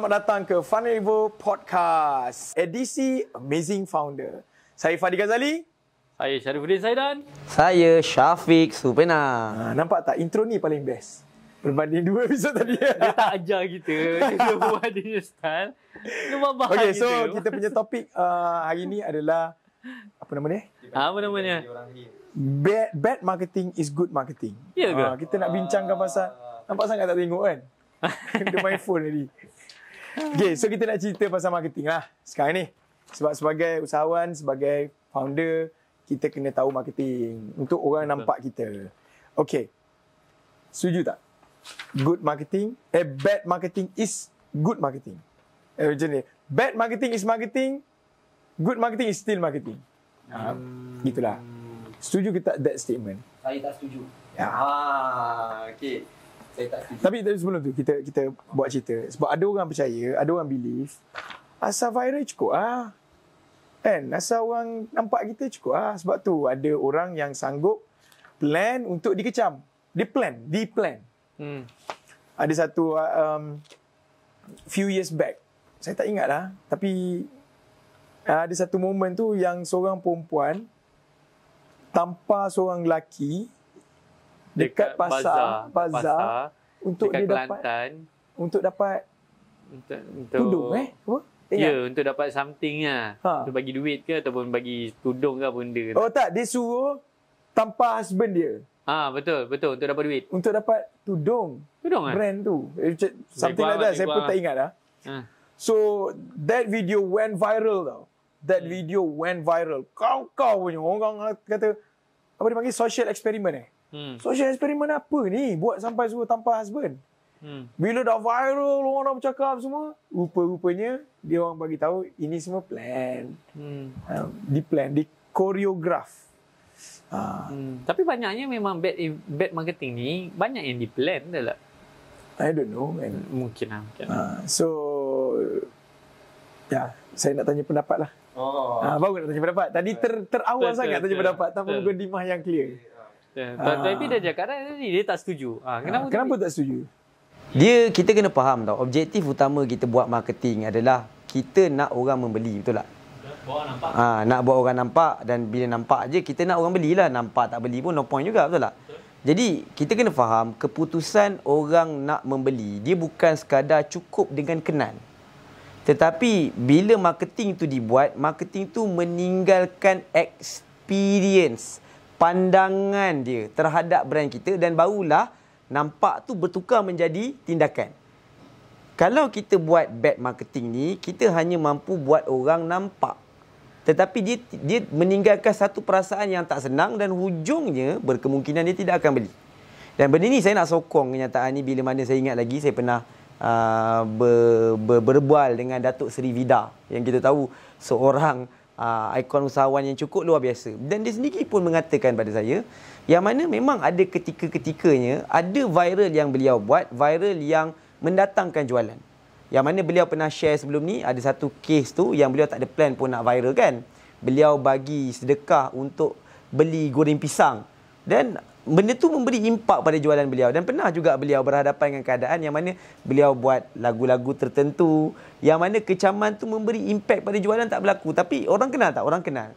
selamat datang ke Funny River Podcast edisi Amazing Founder. Saya Fadi Ghazali. Saya Syarifuddin Saidan. Saya Syafiq Supena. Ha, nampak tak intro ni paling best. Berbanding dua episod tadi. Dia tak ajar kita. Dia buat dia style. Dia buat Okay, so kita, kita punya topik uh, hari ni adalah apa nama dia? Ha, apa namanya? Bad, bad marketing is good marketing. Ya ke? Ah, kita nak bincangkan pasal. Nampak sangat tak tengok kan? dia main phone tadi. Okay, so kita nak cerita pasal marketing lah sekarang ni. Sebab sebagai usahawan, sebagai founder, kita kena tahu marketing untuk orang Betul. nampak kita. Okay, setuju tak? Good marketing, eh bad marketing is good marketing. Eh macam ni, bad marketing is marketing, good marketing is still marketing. Hmm. Gitulah. Setuju ke tak that statement? Saya tak setuju. Ya. Ah, okay. Eh, tapi tapi sebelum tu kita kita buat cerita sebab ada orang percaya, ada orang believe asal viral cukup ah. Kan? Asal orang nampak kita cukup ah. Sebab tu ada orang yang sanggup plan untuk dikecam. Di plan, di plan. Hmm. Ada satu ah, um, few years back. Saya tak ingat lah. Tapi ah, ada satu moment tu yang seorang perempuan tanpa seorang lelaki dekat pasar pasar untuk dekat dia dapat untuk dapat untuk untuk tudung eh apa Ingat? Eh, ya, untuk dapat something lah. Ha. Untuk bagi duit ke ataupun bagi tudung ke benda. Oh tak, dia suruh tanpa husband dia. Ah ha, betul, betul. Untuk dapat duit. Untuk dapat tudung. Tudung kan? Brand tu. Eh, something like that. Saya pun tak ingat lah. Ha. So, that video went viral tau. That hmm. video went viral. Kau-kau punya orang kata, apa dia panggil? Social experiment eh? Hmm. Social experiment apa ni? Buat sampai semua tanpa husband. Hmm. Bila dah viral, orang dah bercakap semua, rupa-rupanya dia orang bagi tahu ini semua plan. Hmm. Um, di plan, di choreograph. Uh. Hmm. Tapi banyaknya memang bad bad marketing ni, banyak yang di plan dah lah. I don't know. Man. Mungkin lah. Mungkin. Lah. Ah, so, ya, saya nak tanya pendapat lah. Oh. Uh, baru nak tanya pendapat. Tadi ter, terawal sangat tanya pendapat. Ter. Tanpa ter. muka dimah yang clear. Yeah, ya, uh, tapi dia cakap tadi kan, dia tak setuju. Uh, kenapa? Uh, kenapa tak setuju? Dia kita kena faham tau. Objektif utama kita buat marketing adalah kita nak orang membeli, betul tak? ha, nak buat orang nampak dan bila nampak je kita nak orang belilah nampak tak beli pun no point juga betul tak betul. jadi kita kena faham keputusan orang nak membeli dia bukan sekadar cukup dengan kenal tetapi bila marketing tu dibuat marketing tu meninggalkan experience pandangan dia terhadap brand kita dan barulah nampak tu bertukar menjadi tindakan. Kalau kita buat bad marketing ni, kita hanya mampu buat orang nampak. Tetapi dia, dia meninggalkan satu perasaan yang tak senang dan hujungnya berkemungkinan dia tidak akan beli. Dan benda ni saya nak sokong kenyataan ni bila mana saya ingat lagi saya pernah uh, ber, ber, berbual dengan Datuk Seri Vida yang kita tahu seorang uh, ikon usahawan yang cukup luar biasa. Dan dia sendiri pun mengatakan pada saya yang mana memang ada ketika-ketikanya ada viral yang beliau buat, viral yang mendatangkan jualan. Yang mana beliau pernah share sebelum ni ada satu case tu yang beliau tak ada plan pun nak viral kan. Beliau bagi sedekah untuk beli goreng pisang. Dan benda tu memberi impak pada jualan beliau dan pernah juga beliau berhadapan dengan keadaan yang mana beliau buat lagu-lagu tertentu yang mana kecaman tu memberi impak pada jualan tak berlaku tapi orang kenal tak orang kenal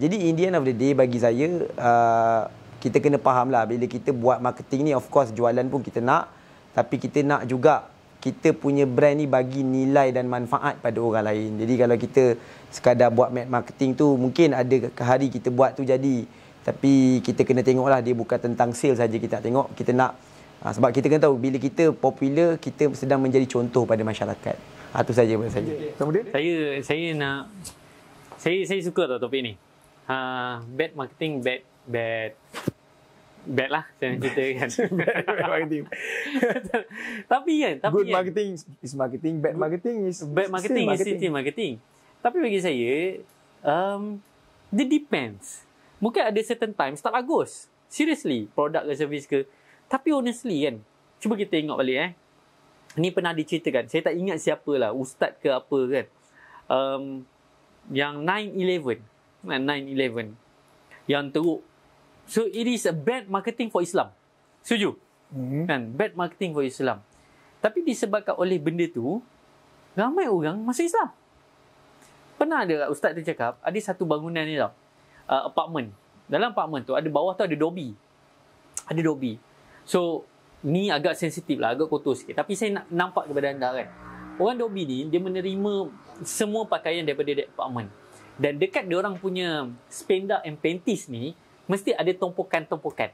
jadi in the end of the day bagi saya uh, kita kena faham lah bila kita buat marketing ni of course jualan pun kita nak tapi kita nak juga kita punya brand ni bagi nilai dan manfaat pada orang lain jadi kalau kita sekadar buat marketing tu mungkin ada hari kita buat tu jadi tapi kita kena tengoklah dia bukan tentang sales saja kita tengok kita nak ha, sebab kita kena tahu bila kita popular kita sedang menjadi contoh pada masyarakat ha, ah, itu saja pada saya kemudian saya saya nak saya saya suka tau topik ni uh, bad marketing bad bad bad lah saya nak cerita kan bad marketing tapi kan tapi good kan. marketing is marketing bad marketing is bad marketing is city marketing. marketing tapi bagi saya um, it depends Mungkin ada certain times tak bagus. Seriously, produk ke servis ke. Tapi honestly kan, cuba kita tengok balik eh. Ni pernah diceritakan, saya tak ingat siapa lah. ustaz ke apa kan. Um, yang 9-11. 9-11. Kan, yang teruk. So, it is a bad marketing for Islam. Setuju? hmm Kan? Bad marketing for Islam. Tapi disebabkan oleh benda tu, ramai orang masuk Islam. Pernah ada ustaz tu cakap, ada satu bangunan ni tau. Lah uh, apartment. Dalam apartment tu ada bawah tu ada dobi. Ada dobi. So ni agak sensitif lah, agak kotor sikit. Tapi saya nak nampak kepada anda kan. Orang dobi ni dia menerima semua pakaian daripada dia apartment. Dan dekat dia orang punya spender and panties ni mesti ada tumpukan-tumpukan.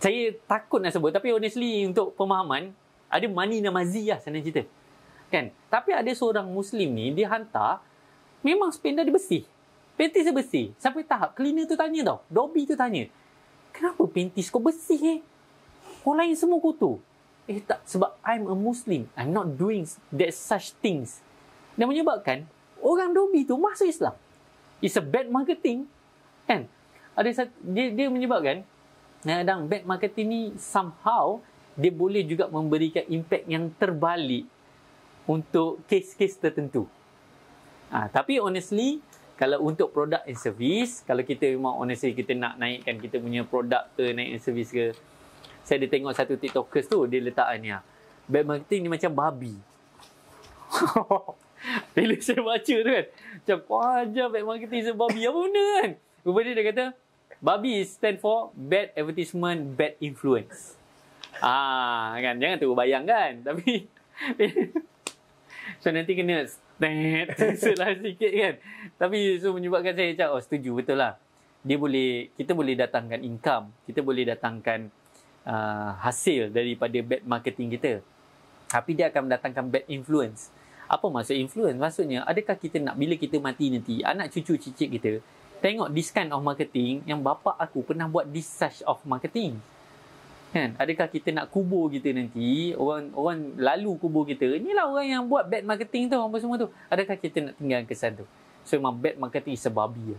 Saya takut nak sebut tapi honestly untuk pemahaman ada mani dan mazi lah sana cerita. Kan? Tapi ada seorang Muslim ni dia hantar memang spender dia bersih. Panties dia bersih. Sampai tahap cleaner tu tanya tau. Dobby tu tanya. Kenapa panties kau bersih eh? Kau lain semua kotor. Eh tak, sebab I'm a Muslim. I'm not doing that such things. Dan menyebabkan orang Dobby tu masuk Islam. It's a bad marketing. Kan? Ada satu, dia, dia menyebabkan kadang bad marketing ni somehow dia boleh juga memberikan impact yang terbalik untuk kes-kes tertentu. ha, tapi honestly, kalau untuk produk and service kalau kita memang honestly kita nak naikkan kita punya produk ke naik and service ke saya ada tengok satu tiktokers tu dia letak ni lah bad marketing ni macam babi bila saya baca tu kan macam wajar bad marketing is a babi apa benda kan rupa dia dia kata babi stand for bad advertisement bad influence ah kan jangan tu bayangkan, tapi so nanti kena tet selah sikit kan tapi so menyebabkan saya cakap oh setuju betul lah dia boleh kita boleh datangkan income kita boleh datangkan uh, hasil daripada bad marketing kita tapi dia akan mendatangkan bad influence apa maksud influence maksudnya adakah kita nak bila kita mati nanti anak cucu cicit kita tengok this kind of marketing yang bapa aku pernah buat this such of marketing Kan? Adakah kita nak kubur kita nanti, orang orang lalu kubur kita, inilah orang yang buat bad marketing tu, apa semua tu. Adakah kita nak tinggal kesan tu? So, memang bad marketing is a babi ya.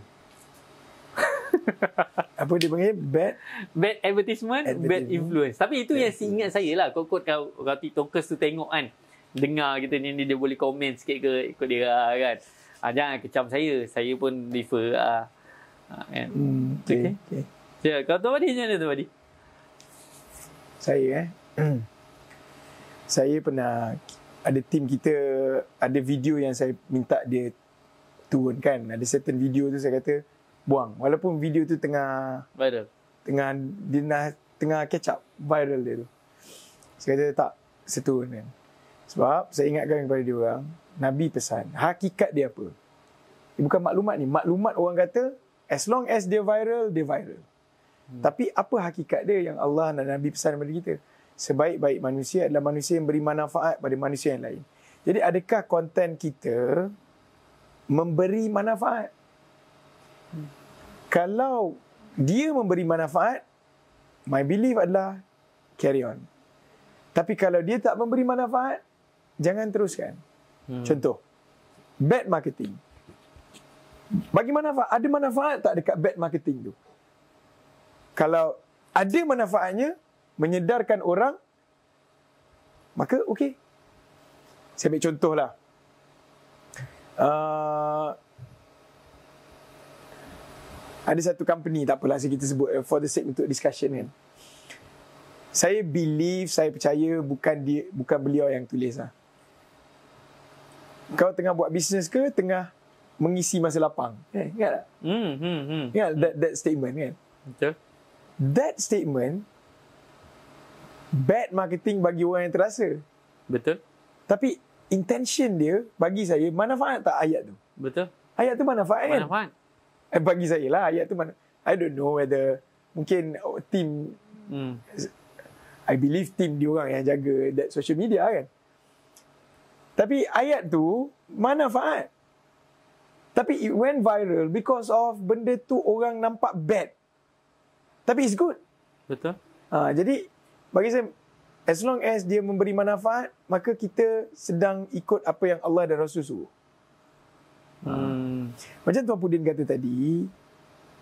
apa dia panggil? Bad? Bad advertisement, advertisement. bad influence. Tapi itu yang ingat saya lah. Kau kau kalau, kalau TikTokers tu tengok kan, dengar kita ni, dia boleh komen sikit ke ikut dia lah kan. Ha, jangan kecam saya. Saya pun differ lah. Ha, ah, kan? Hmm, okay, okay. okay. So, ya, kau tahu tadi macam mana tu tadi? saya eh. Hmm. saya pernah ada tim kita ada video yang saya minta dia turunkan. Ada certain video tu saya kata buang walaupun video tu tengah viral. Tengah dia nak tengah catch up viral dia tu. Saya kata tak seturunkan. Sebab saya ingatkan kepada dia orang, Nabi pesan, hakikat dia apa? Dia bukan maklumat ni, maklumat orang kata as long as dia viral, dia viral. Hmm. Tapi apa hakikat dia yang Allah dan Nabi pesan kepada kita? Sebaik-baik manusia adalah manusia yang beri manfaat pada manusia yang lain. Jadi adakah konten kita memberi manfaat? Hmm. Kalau dia memberi manfaat, my belief adalah carry on. Tapi kalau dia tak memberi manfaat, jangan teruskan. Hmm. Contoh, bad marketing. Bagi manfaat, ada manfaat tak dekat bad marketing tu? kalau ada manfaatnya menyedarkan orang maka okey saya ambil lah. uh, ada satu company tak apalah kita sebut uh, for the sake untuk discussion kan saya believe saya percaya bukan dia bukan beliau yang tulis lah. kau tengah buat bisnes ke tengah mengisi masa lapang eh, ingat tak hmm hmm hmm ingat that, that statement kan betul that statement bad marketing bagi orang yang terasa. Betul. Tapi intention dia bagi saya manfaat tak ayat tu? Betul. Ayat tu manfaat kan? Manfaat. Eh, bagi saya lah ayat tu mana. I don't know whether mungkin oh, team hmm. I believe team dia orang yang jaga that social media kan. Tapi ayat tu manfaat. Tapi it went viral because of benda tu orang nampak bad tapi it's good. Betul. Ha, jadi bagi saya as long as dia memberi manfaat, maka kita sedang ikut apa yang Allah dan Rasul suruh. Hmm. Macam Tuan Pudin kata tadi,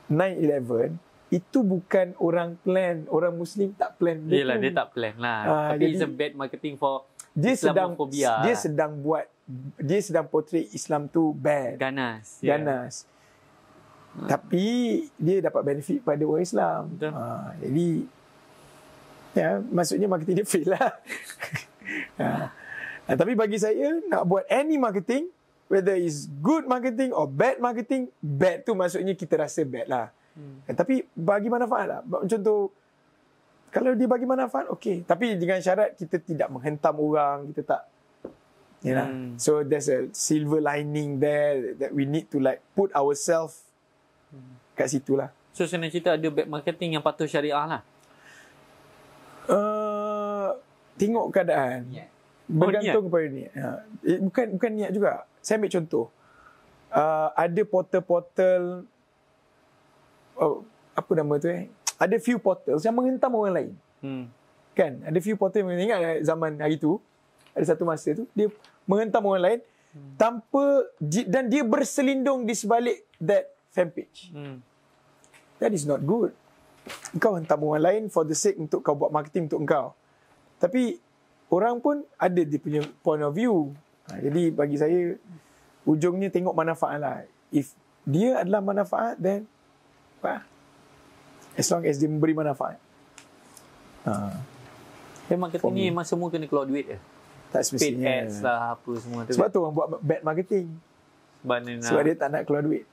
9-11, itu bukan orang plan, orang Muslim tak plan. Yelah, dia tak plan lah. Ha, tapi jadi, it's a bad marketing for dia sedang, dia sedang buat, dia sedang portray Islam tu bad. Ganas. Ya. Ganas. Yeah ha. tapi dia dapat benefit pada orang Islam. Ha, jadi ya maksudnya marketing dia fail lah. ha. Ha, tapi bagi saya nak buat any marketing whether is good marketing or bad marketing, bad tu maksudnya kita rasa bad lah. Hmm. Ha, tapi bagi manfaat lah. Contoh kalau dia bagi manfaat, okay. Tapi dengan syarat kita tidak menghentam orang, kita tak You ya know? Lah. hmm. So there's a silver lining there that we need to like put ourselves hmm. kat situ lah. So, saya nak cerita ada back marketing yang patuh syariah lah? Uh, tengok keadaan. Niat. Oh, Bergantung kepada Ni. Ha. Eh, bukan, bukan niat juga. Saya ambil contoh. Uh, ada portal-portal oh, apa nama tu eh? Ada few portals yang menghentam orang lain. Hmm. Kan? Ada few portal yang ingat eh, zaman hari tu. Ada satu masa tu. Dia menghentam orang lain. Hmm. Tanpa dan dia berselindung di sebalik that Fanpage, Hmm. That is not good. Kau hantar orang lain for the sake untuk kau buat marketing untuk kau. Tapi orang pun ada dia punya point of view. Ha, jadi bagi saya ujungnya tengok manfaat lah. If dia adalah manfaat then apa? As long as dia memberi manfaat. Ha. Memang kata ni memang semua kena keluar duit je. Ya? Tak semestinya. Paid ads lah apa semua. Tu. Sebab tu orang buat bad marketing. Sebab, sebab dia tak nak keluar duit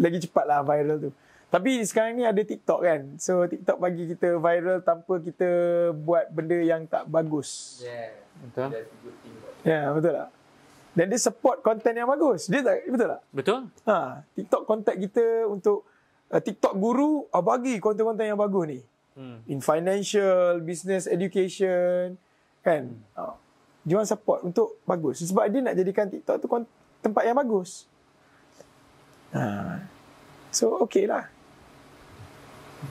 lagi cepatlah viral tu. Tapi sekarang ni ada TikTok kan. So TikTok bagi kita viral tanpa kita buat benda yang tak bagus. Yeah. Betul. Ya, yeah, betul tak? Dan dia support konten yang bagus. Dia tak betul tak? Betul. Ha, TikTok contact kita untuk uh, TikTok guru uh, bagi konten-konten yang bagus ni. Hmm. In financial, business education kan. Hmm. Oh. Dia orang support untuk bagus. Sebab dia nak jadikan TikTok tu kont- tempat yang bagus. Ha. So okey lah.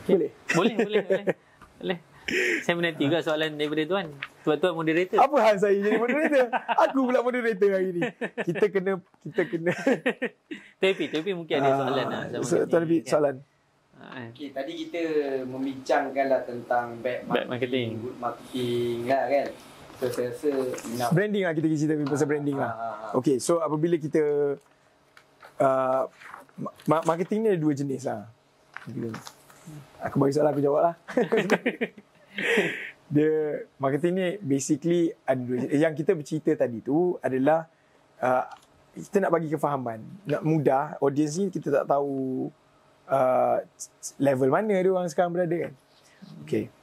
Okay. Boleh? Boleh, boleh, boleh. boleh. Saya menanti juga soalan daripada tuan. Tuan-tuan moderator. Apa hal saya jadi moderator? Aku pula moderator hari ini. Kita kena kita kena. tapi tapi mungkin ada ah, soalan uh, lah. Tuan lebih kan? soalan. Ha. Okay, tadi kita membincangkanlah tentang bad marketing, bad marketing. good marketing lah kan. So, saya rasa... Branding lah kita cerita uh, pasal branding uh, lah. Ah, ah, okay, so apabila kita uh, marketing ni ada dua jenis lah. Aku bagi soalan aku jawab lah. dia marketing ni basically ada dua jenis. Yang kita bercerita tadi tu adalah uh, kita nak bagi kefahaman. Nak mudah, audience ni kita tak tahu uh, level mana dia orang sekarang berada kan. Okay.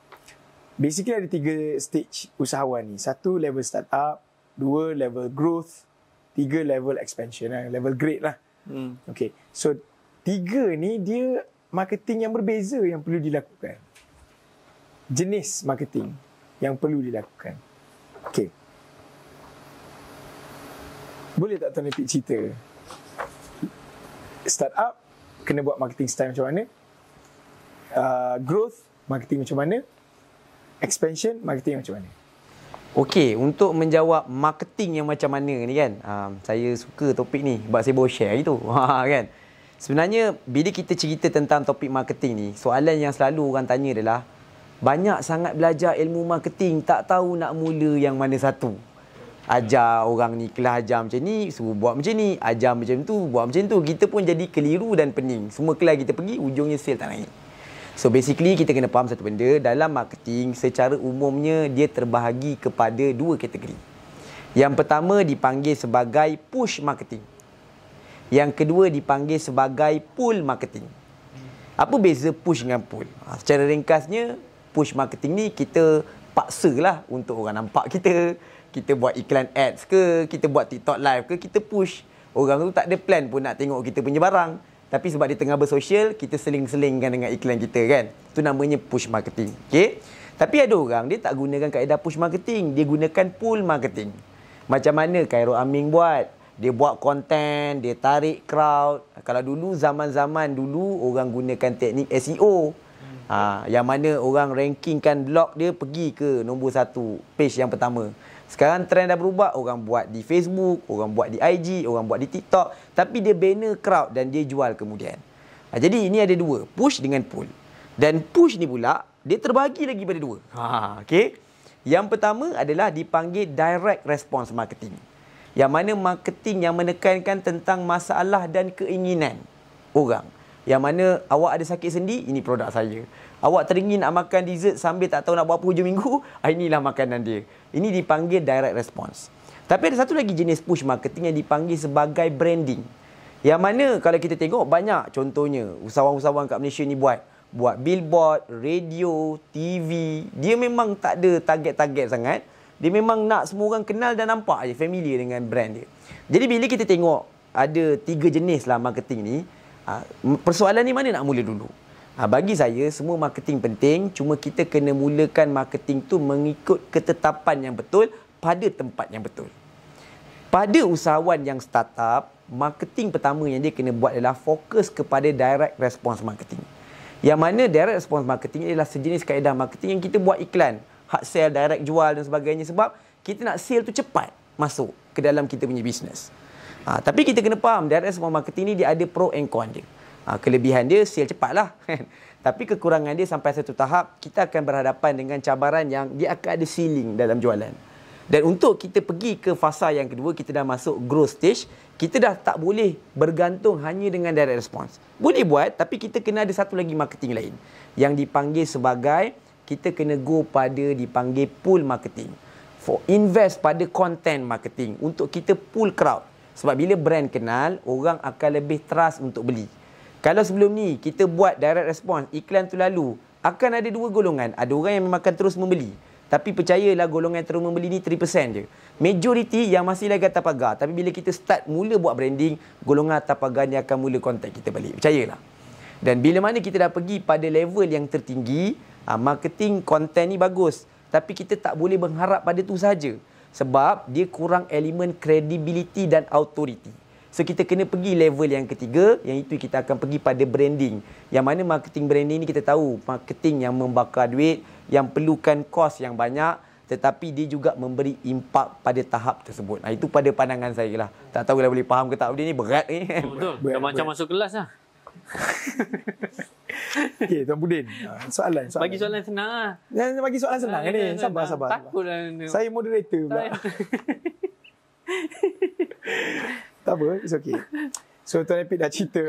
Basically ada tiga stage usahawan ni. Satu level startup, dua level growth, tiga level expansion lah, level great lah. Hmm. Okay. So tiga ni dia marketing yang berbeza yang perlu dilakukan. Jenis marketing yang perlu dilakukan. Okay. Boleh tak Tuan Epik cerita? Startup, kena buat marketing style macam mana? Uh, growth, marketing macam mana? Expansion, marketing macam mana? Okey, untuk menjawab marketing yang macam mana ni kan. Uh, saya suka topik ni sebab saya boleh share itu. Ha, kan. Sebenarnya bila kita cerita tentang topik marketing ni, soalan yang selalu orang tanya adalah banyak sangat belajar ilmu marketing tak tahu nak mula yang mana satu. Ajar orang ni kelas ajar macam ni, suruh buat macam ni, ajar macam tu, buat macam tu. Kita pun jadi keliru dan pening. Semua kelas kita pergi, ujungnya sale tak naik. So basically kita kena faham satu benda dalam marketing secara umumnya dia terbahagi kepada dua kategori. Yang pertama dipanggil sebagai push marketing. Yang kedua dipanggil sebagai pull marketing. Apa beza push dengan pull? Ha, secara ringkasnya push marketing ni kita paksa lah untuk orang nampak kita. Kita buat iklan ads ke, kita buat TikTok live ke, kita push. Orang tu tak ada plan pun nak tengok kita punya barang tapi sebab dia tengah bersosial kita seling-selingkan dengan iklan kita kan tu namanya push marketing Okay? tapi ada orang dia tak gunakan kaedah push marketing dia gunakan pull marketing macam mana Cairo Aming buat dia buat konten dia tarik crowd kalau dulu zaman-zaman dulu orang gunakan teknik SEO ha, yang mana orang rankingkan blog dia pergi ke nombor satu page yang pertama sekarang trend dah berubah, orang buat di Facebook, orang buat di IG, orang buat di TikTok. Tapi dia banner crowd dan dia jual kemudian. Ha, jadi ini ada dua, push dengan pull. Dan push ni pula, dia terbagi lagi pada dua. Ha, okay. Yang pertama adalah dipanggil direct response marketing. Yang mana marketing yang menekankan tentang masalah dan keinginan orang. Yang mana awak ada sakit sendi, ini produk saya. Awak teringin nak makan dessert sambil tak tahu nak buat apa hujung minggu, ah, inilah makanan dia. Ini dipanggil direct response. Tapi ada satu lagi jenis push marketing yang dipanggil sebagai branding. Yang mana kalau kita tengok banyak contohnya usahawan-usahawan kat Malaysia ni buat. Buat billboard, radio, TV. Dia memang tak ada target-target sangat. Dia memang nak semua orang kenal dan nampak je familiar dengan brand dia. Jadi bila kita tengok ada tiga jenis lah marketing ni, ah, persoalan ni mana nak mula dulu? Ha, bagi saya semua marketing penting cuma kita kena mulakan marketing tu mengikut ketetapan yang betul pada tempat yang betul. Pada usahawan yang startup, marketing pertama yang dia kena buat adalah fokus kepada direct response marketing. Yang mana direct response marketing adalah sejenis kaedah marketing yang kita buat iklan, hard sell, direct jual dan sebagainya sebab kita nak sale tu cepat masuk ke dalam kita punya bisnes. Ha, tapi kita kena faham direct response marketing ni dia ada pro and con dia. Ah, kelebihan dia sale cepatlah kan tapi kekurangan dia sampai satu tahap kita akan berhadapan dengan cabaran yang dia akan ada ceiling dalam jualan dan untuk kita pergi ke fasa yang kedua kita dah masuk growth stage kita dah tak boleh bergantung hanya dengan direct response boleh buat tapi kita kena ada satu lagi marketing lain yang dipanggil sebagai kita kena go pada dipanggil pull marketing for invest pada content marketing untuk kita pull crowd sebab bila brand kenal orang akan lebih trust untuk beli kalau sebelum ni kita buat direct response iklan tu lalu, akan ada dua golongan. Ada orang yang memang terus membeli. Tapi percayalah golongan yang terus membeli ni 3% je. Majority yang masih lagi atas pagar. Tapi bila kita start mula buat branding, golongan atas pagar ni akan mula kontak kita balik. Percayalah. Dan bila mana kita dah pergi pada level yang tertinggi, ah, marketing konten ni bagus. Tapi kita tak boleh mengharap pada tu saja. Sebab dia kurang elemen credibility dan authority. So kita kena pergi level yang ketiga yang itu kita akan pergi pada branding. Yang mana marketing branding ni kita tahu marketing yang membakar duit, yang perlukan kos yang banyak tetapi dia juga memberi impak pada tahap tersebut. Nah, itu pada pandangan saya lah. Tak tahu lah boleh faham ke tak dia ni berat ni. Betul. Berat, macam masuk kelas lah. Okey, Tuan Budin. Ah, soalan, Bagi soalan senang lah. Bagi soalan senang ah, ni. Ya, ya, sabar, ya. sabar, sabar. Takut lah. Saya moderator pula. Tak apa, it's okay. So Tuan Epic dah cerita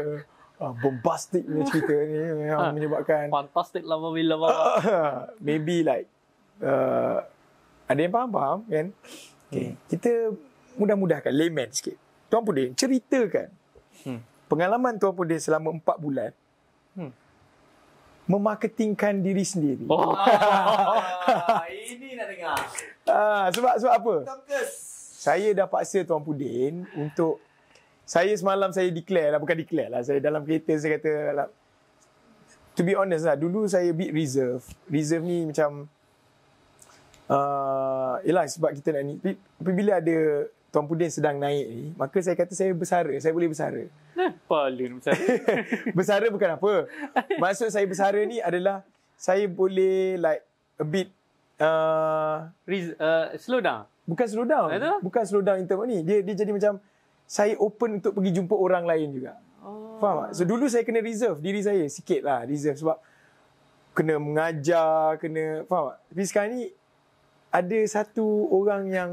uh, bombastic punya cerita ni yang ha. menyebabkan fantastic lama bila uh, maybe like uh, ada yang faham paham kan okay. Hmm. kita mudah-mudahkan layman sikit tuan pudin ceritakan hmm. pengalaman tuan pudin selama 4 bulan hmm. memarketingkan diri sendiri oh. Ah, ini nak dengar uh, sebab sebab apa saya dah paksa Tuan Pudin untuk saya semalam saya declare lah, bukan declare lah, saya dalam kereta saya kata lah, to be honest lah, dulu saya bit reserve. Reserve ni macam uh, yelah sebab kita nak ni. Tapi bila ada Tuan Pudin sedang naik ni, maka saya kata saya bersara, saya boleh bersara. Nah, paling bersara. bersara bukan apa. Maksud saya bersara ni adalah saya boleh like a bit uh, uh, slow down bukan slow down Aduh. bukan slow down internet ni dia dia jadi macam saya open untuk pergi jumpa orang lain juga oh. faham tak? so dulu saya kena reserve diri saya sikit lah reserve sebab kena mengajar kena faham tak? tapi sekarang ni ada satu orang yang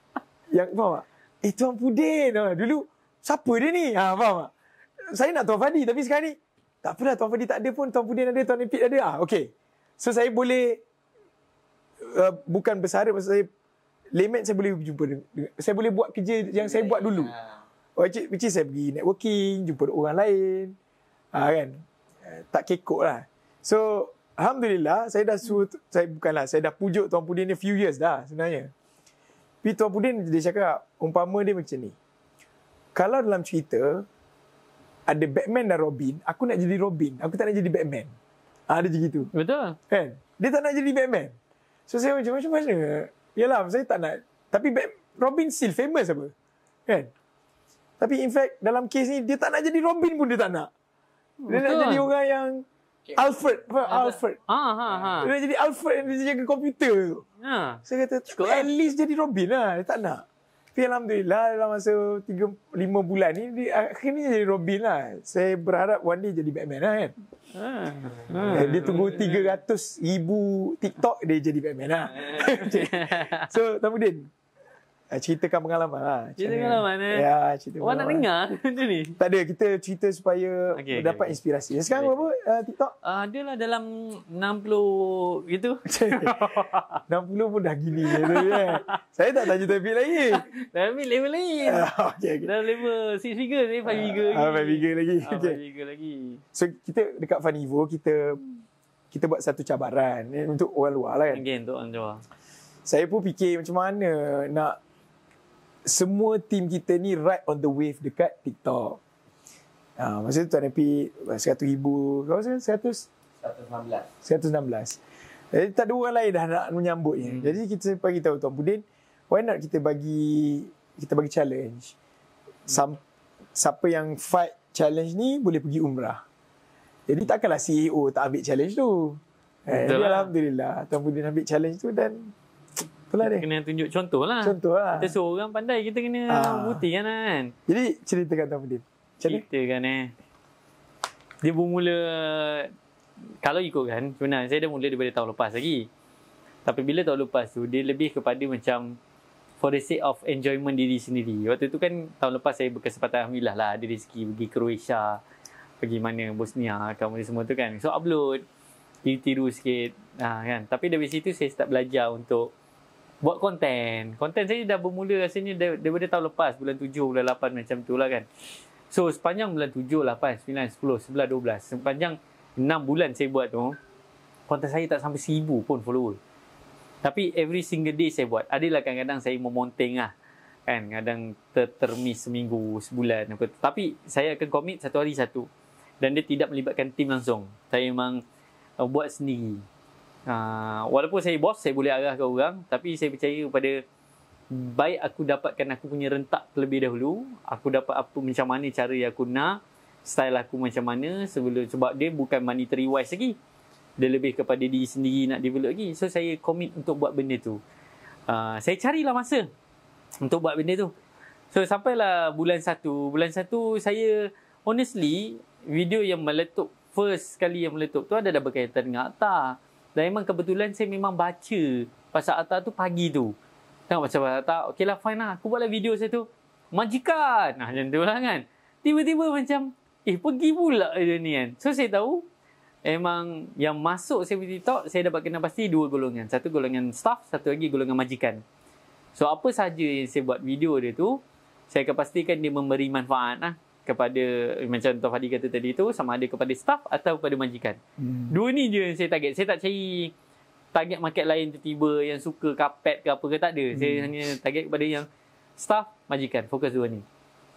yang faham tak? eh Tuan Pudin ha, dulu siapa dia ni ha, faham tak? saya nak Tuan Fadi tapi sekarang ni tak apalah Tuan Fadi tak ada pun Tuan Pudin ada Tuan Impit ada ah, ha, okay. so saya boleh uh, bukan besar, maksud saya Limit saya boleh jumpa Saya boleh buat kerja yang saya buat dulu ah. oh, Which is saya pergi networking Jumpa orang lain ha, kan? Eh, tak kekok lah So Alhamdulillah Saya dah suruh Saya bukanlah Saya dah pujuk Tuan Pudin ni Few years dah sebenarnya Tapi Tuan Pudin dia cakap Umpama dia macam ni Kalau dalam cerita Ada Batman dan Robin Aku nak jadi Robin Aku tak nak jadi Batman ha, Dia macam gitu Betul Kan Dia tak nak jadi Batman So saya macam macam mana Yelah, saya tak nak. Tapi Robin still famous apa? Kan? Tapi in fact, dalam kes ni, dia tak nak jadi Robin pun dia tak nak. Dia Betul nak kan? jadi orang yang Alfred. Apa? Ada. Alfred. Ha, ha, ha. Dia nak jadi Alfred yang dia jaga komputer tu. Ha. Saya kata, Cukup at kan? least kan? jadi Robin lah. Dia tak nak. Tapi Alhamdulillah dalam masa 3, 5 bulan ni dia akhirnya jadi Robin lah. Saya berharap one day jadi Batman lah kan. Ha. Ha. Dia tunggu 300 ribu TikTok dia jadi Batman lah. Ha. so Tamudin, Uh, ceritakan pengalaman lah. Cerita pengalaman eh. Ya, cerita Orang nak dengar macam ni? Tak ada, kita cerita supaya okay, dapat okay, inspirasi. Sekarang okay. berapa uh, eh, TikTok? Uh, ah, adalah dalam 60 gitu. 60 pun dah gini. ya. Saya tak tanya tapi lagi. Dah ambil level lagi. Uh, ah, okay, okay. Dah level 6 figure, saya ah, 5 figure lagi. 5 figure lagi. Okay. figure lagi. So, kita dekat Funivo, kita kita buat satu cabaran eh, untuk orang luar lah kan. Okay, untuk orang luar. Saya pun fikir macam mana nak semua team kita ni right on the wave dekat TikTok. Ha, masa tu Tuan Happy 100,000, kau rasa 100? 116. 116. Jadi tak ada orang lain dah nak menyambutnya. Hmm. Jadi kita bagi tahu Tuan Pudin, why not kita bagi kita bagi challenge. Sam, siapa yang fight challenge ni boleh pergi umrah. Jadi takkanlah CEO tak ambil challenge tu. Eh, lah. Alhamdulillah. Tuan Pudin ambil challenge tu dan Itulah dia. Kena tunjuk contoh lah. Contoh lah. Kita seorang orang pandai, kita kena ah. bukti kan, kan. Jadi, ceritakan Tuan Fudin. Cerita kan eh. Dia bermula, kalau ikut kan, sebenarnya saya dah mula daripada tahun lepas lagi. Tapi bila tahun lepas tu, dia lebih kepada macam for the sake of enjoyment diri sendiri. Waktu tu kan tahun lepas saya berkesempatan Alhamdulillah lah ada rezeki pergi Croatia, pergi mana Bosnia, kamu semua tu kan. So upload, tiru-tiru sikit. Ha, kan. Tapi dari situ saya start belajar untuk buat konten. Konten saya dah bermula rasanya daripada tahun lepas, bulan 7, bulan 8 macam tu lah kan. So, sepanjang bulan 7, 8, 9, 10, 11, 12, sepanjang 6 bulan saya buat tu, konten saya tak sampai 1000 pun follower. Tapi every single day saya buat. Adalah kadang-kadang saya memonteng lah. Kan, kadang termis seminggu, sebulan. Apa. Tapi saya akan komit satu hari satu. Dan dia tidak melibatkan tim langsung. Saya memang uh, buat sendiri. Ha, walaupun saya bos, saya boleh arah ke orang, tapi saya percaya kepada baik aku dapatkan aku punya rentak terlebih dahulu, aku dapat apa macam mana cara yang aku nak, style aku macam mana sebelum sebab dia bukan monetary wise lagi. Dia lebih kepada diri sendiri nak develop lagi. So saya commit untuk buat benda tu. Uh, saya carilah masa untuk buat benda tu. So sampailah bulan satu, bulan satu saya honestly video yang meletup first kali yang meletup tu ada dah berkaitan dengan Atta. Dan memang kebetulan saya memang baca pasal Atta tu pagi tu. Tengok macam pasal Atta, okey lah, fine lah. Aku buatlah video saya tu. Majikan! Nah, macam tu lah kan. Tiba-tiba macam, eh pergi pula dia ni kan. So saya tahu, emang yang masuk saya punya TikTok, saya dapat kena pasti dua golongan. Satu golongan staff, satu lagi golongan majikan. So apa saja yang saya buat video dia tu, saya akan pastikan dia memberi manfaat lah kepada macam Tuan Fadi kata tadi tu sama ada kepada staff atau kepada majikan. Hmm. Dua ni je yang saya target. Saya tak cari target market lain tiba-tiba yang suka kapet ke apa ke tak ada. Hmm. Saya hanya target kepada yang staff, majikan. Fokus dua ni.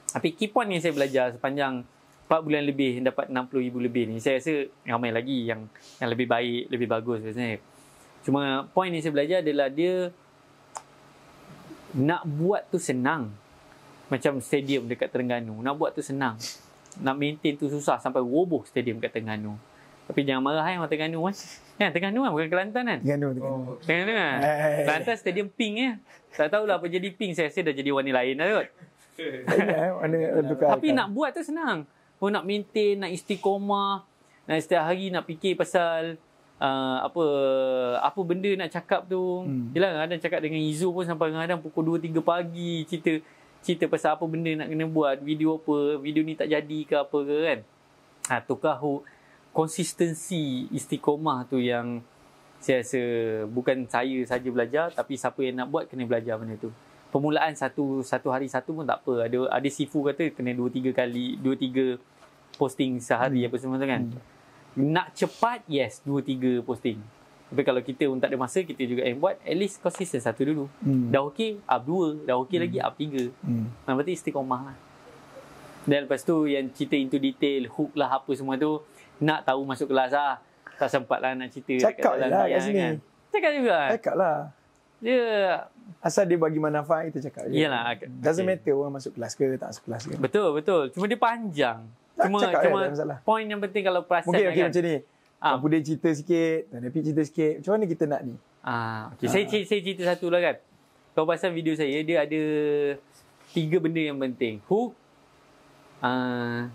Tapi key point yang saya belajar sepanjang 4 bulan lebih dapat 60,000 lebih ni. Saya rasa ramai lagi yang yang lebih baik, lebih bagus sebenarnya. Cuma point yang saya belajar adalah dia nak buat tu senang macam stadium dekat Terengganu. Nak buat tu senang. Nak maintain tu susah sampai roboh stadium dekat Terengganu. Tapi jangan marah eh orang Terengganu eh. kan. Ya, Terengganu kan bukan Kelantan kan? Terengganu. Terengganu. Oh. Eh. Kelantan stadium pink ya. Tak tahulah apa jadi pink. Saya rasa dah jadi warna lain dah kot. Tapi nak buat tu senang. Oh, nak maintain, nak istiqomah. Nak setiap hari nak fikir pasal uh, apa apa benda nak cakap tu. Hmm. Yelah kadang cakap dengan Izu pun sampai kadang pukul 2-3 pagi. Cerita cerita pasal apa benda nak kena buat, video apa, video ni tak jadi ke apa ke kan. Ha, tukar konsistensi istiqomah tu yang saya rasa bukan saya saja belajar tapi siapa yang nak buat kena belajar benda tu. Pemulaan satu satu hari satu pun tak apa. Ada ada sifu kata kena dua tiga kali dua tiga posting sehari hmm. apa semua tu kan. Hmm. Nak cepat yes dua tiga posting. Tapi kalau kita pun tak ada masa, kita juga yang buat, at least konsisten satu dulu. Hmm. Dah okey, up dua. Dah okey hmm. lagi, up tiga. Hmm. Nah, berarti istiqomah lah. Dan lepas tu, yang cerita into detail, hook lah apa semua tu, nak tahu masuk kelas lah. Tak sempat lah nak cerita. Cakap lah kat kan. sini. Kan. Cakap juga lah. Cakap lah. Dia... Yeah. Asal dia bagi manfaat, kita cakap je. Yalah. Doesn't okay. matter orang masuk kelas ke, tak masuk kelas ke. Betul, betul. Cuma dia panjang. Cuma, kan, cuma, cuma point yang penting kalau perasan. Mungkin okay, okay, macam ni. Ah. Pemuda cerita sikit, dan Nabi cerita sikit. Macam mana kita nak ni? Ah, okay. ah. Saya, saya, saya cerita satu lah kan. Kalau pasal video saya, dia ada tiga benda yang penting. Hook. Uh,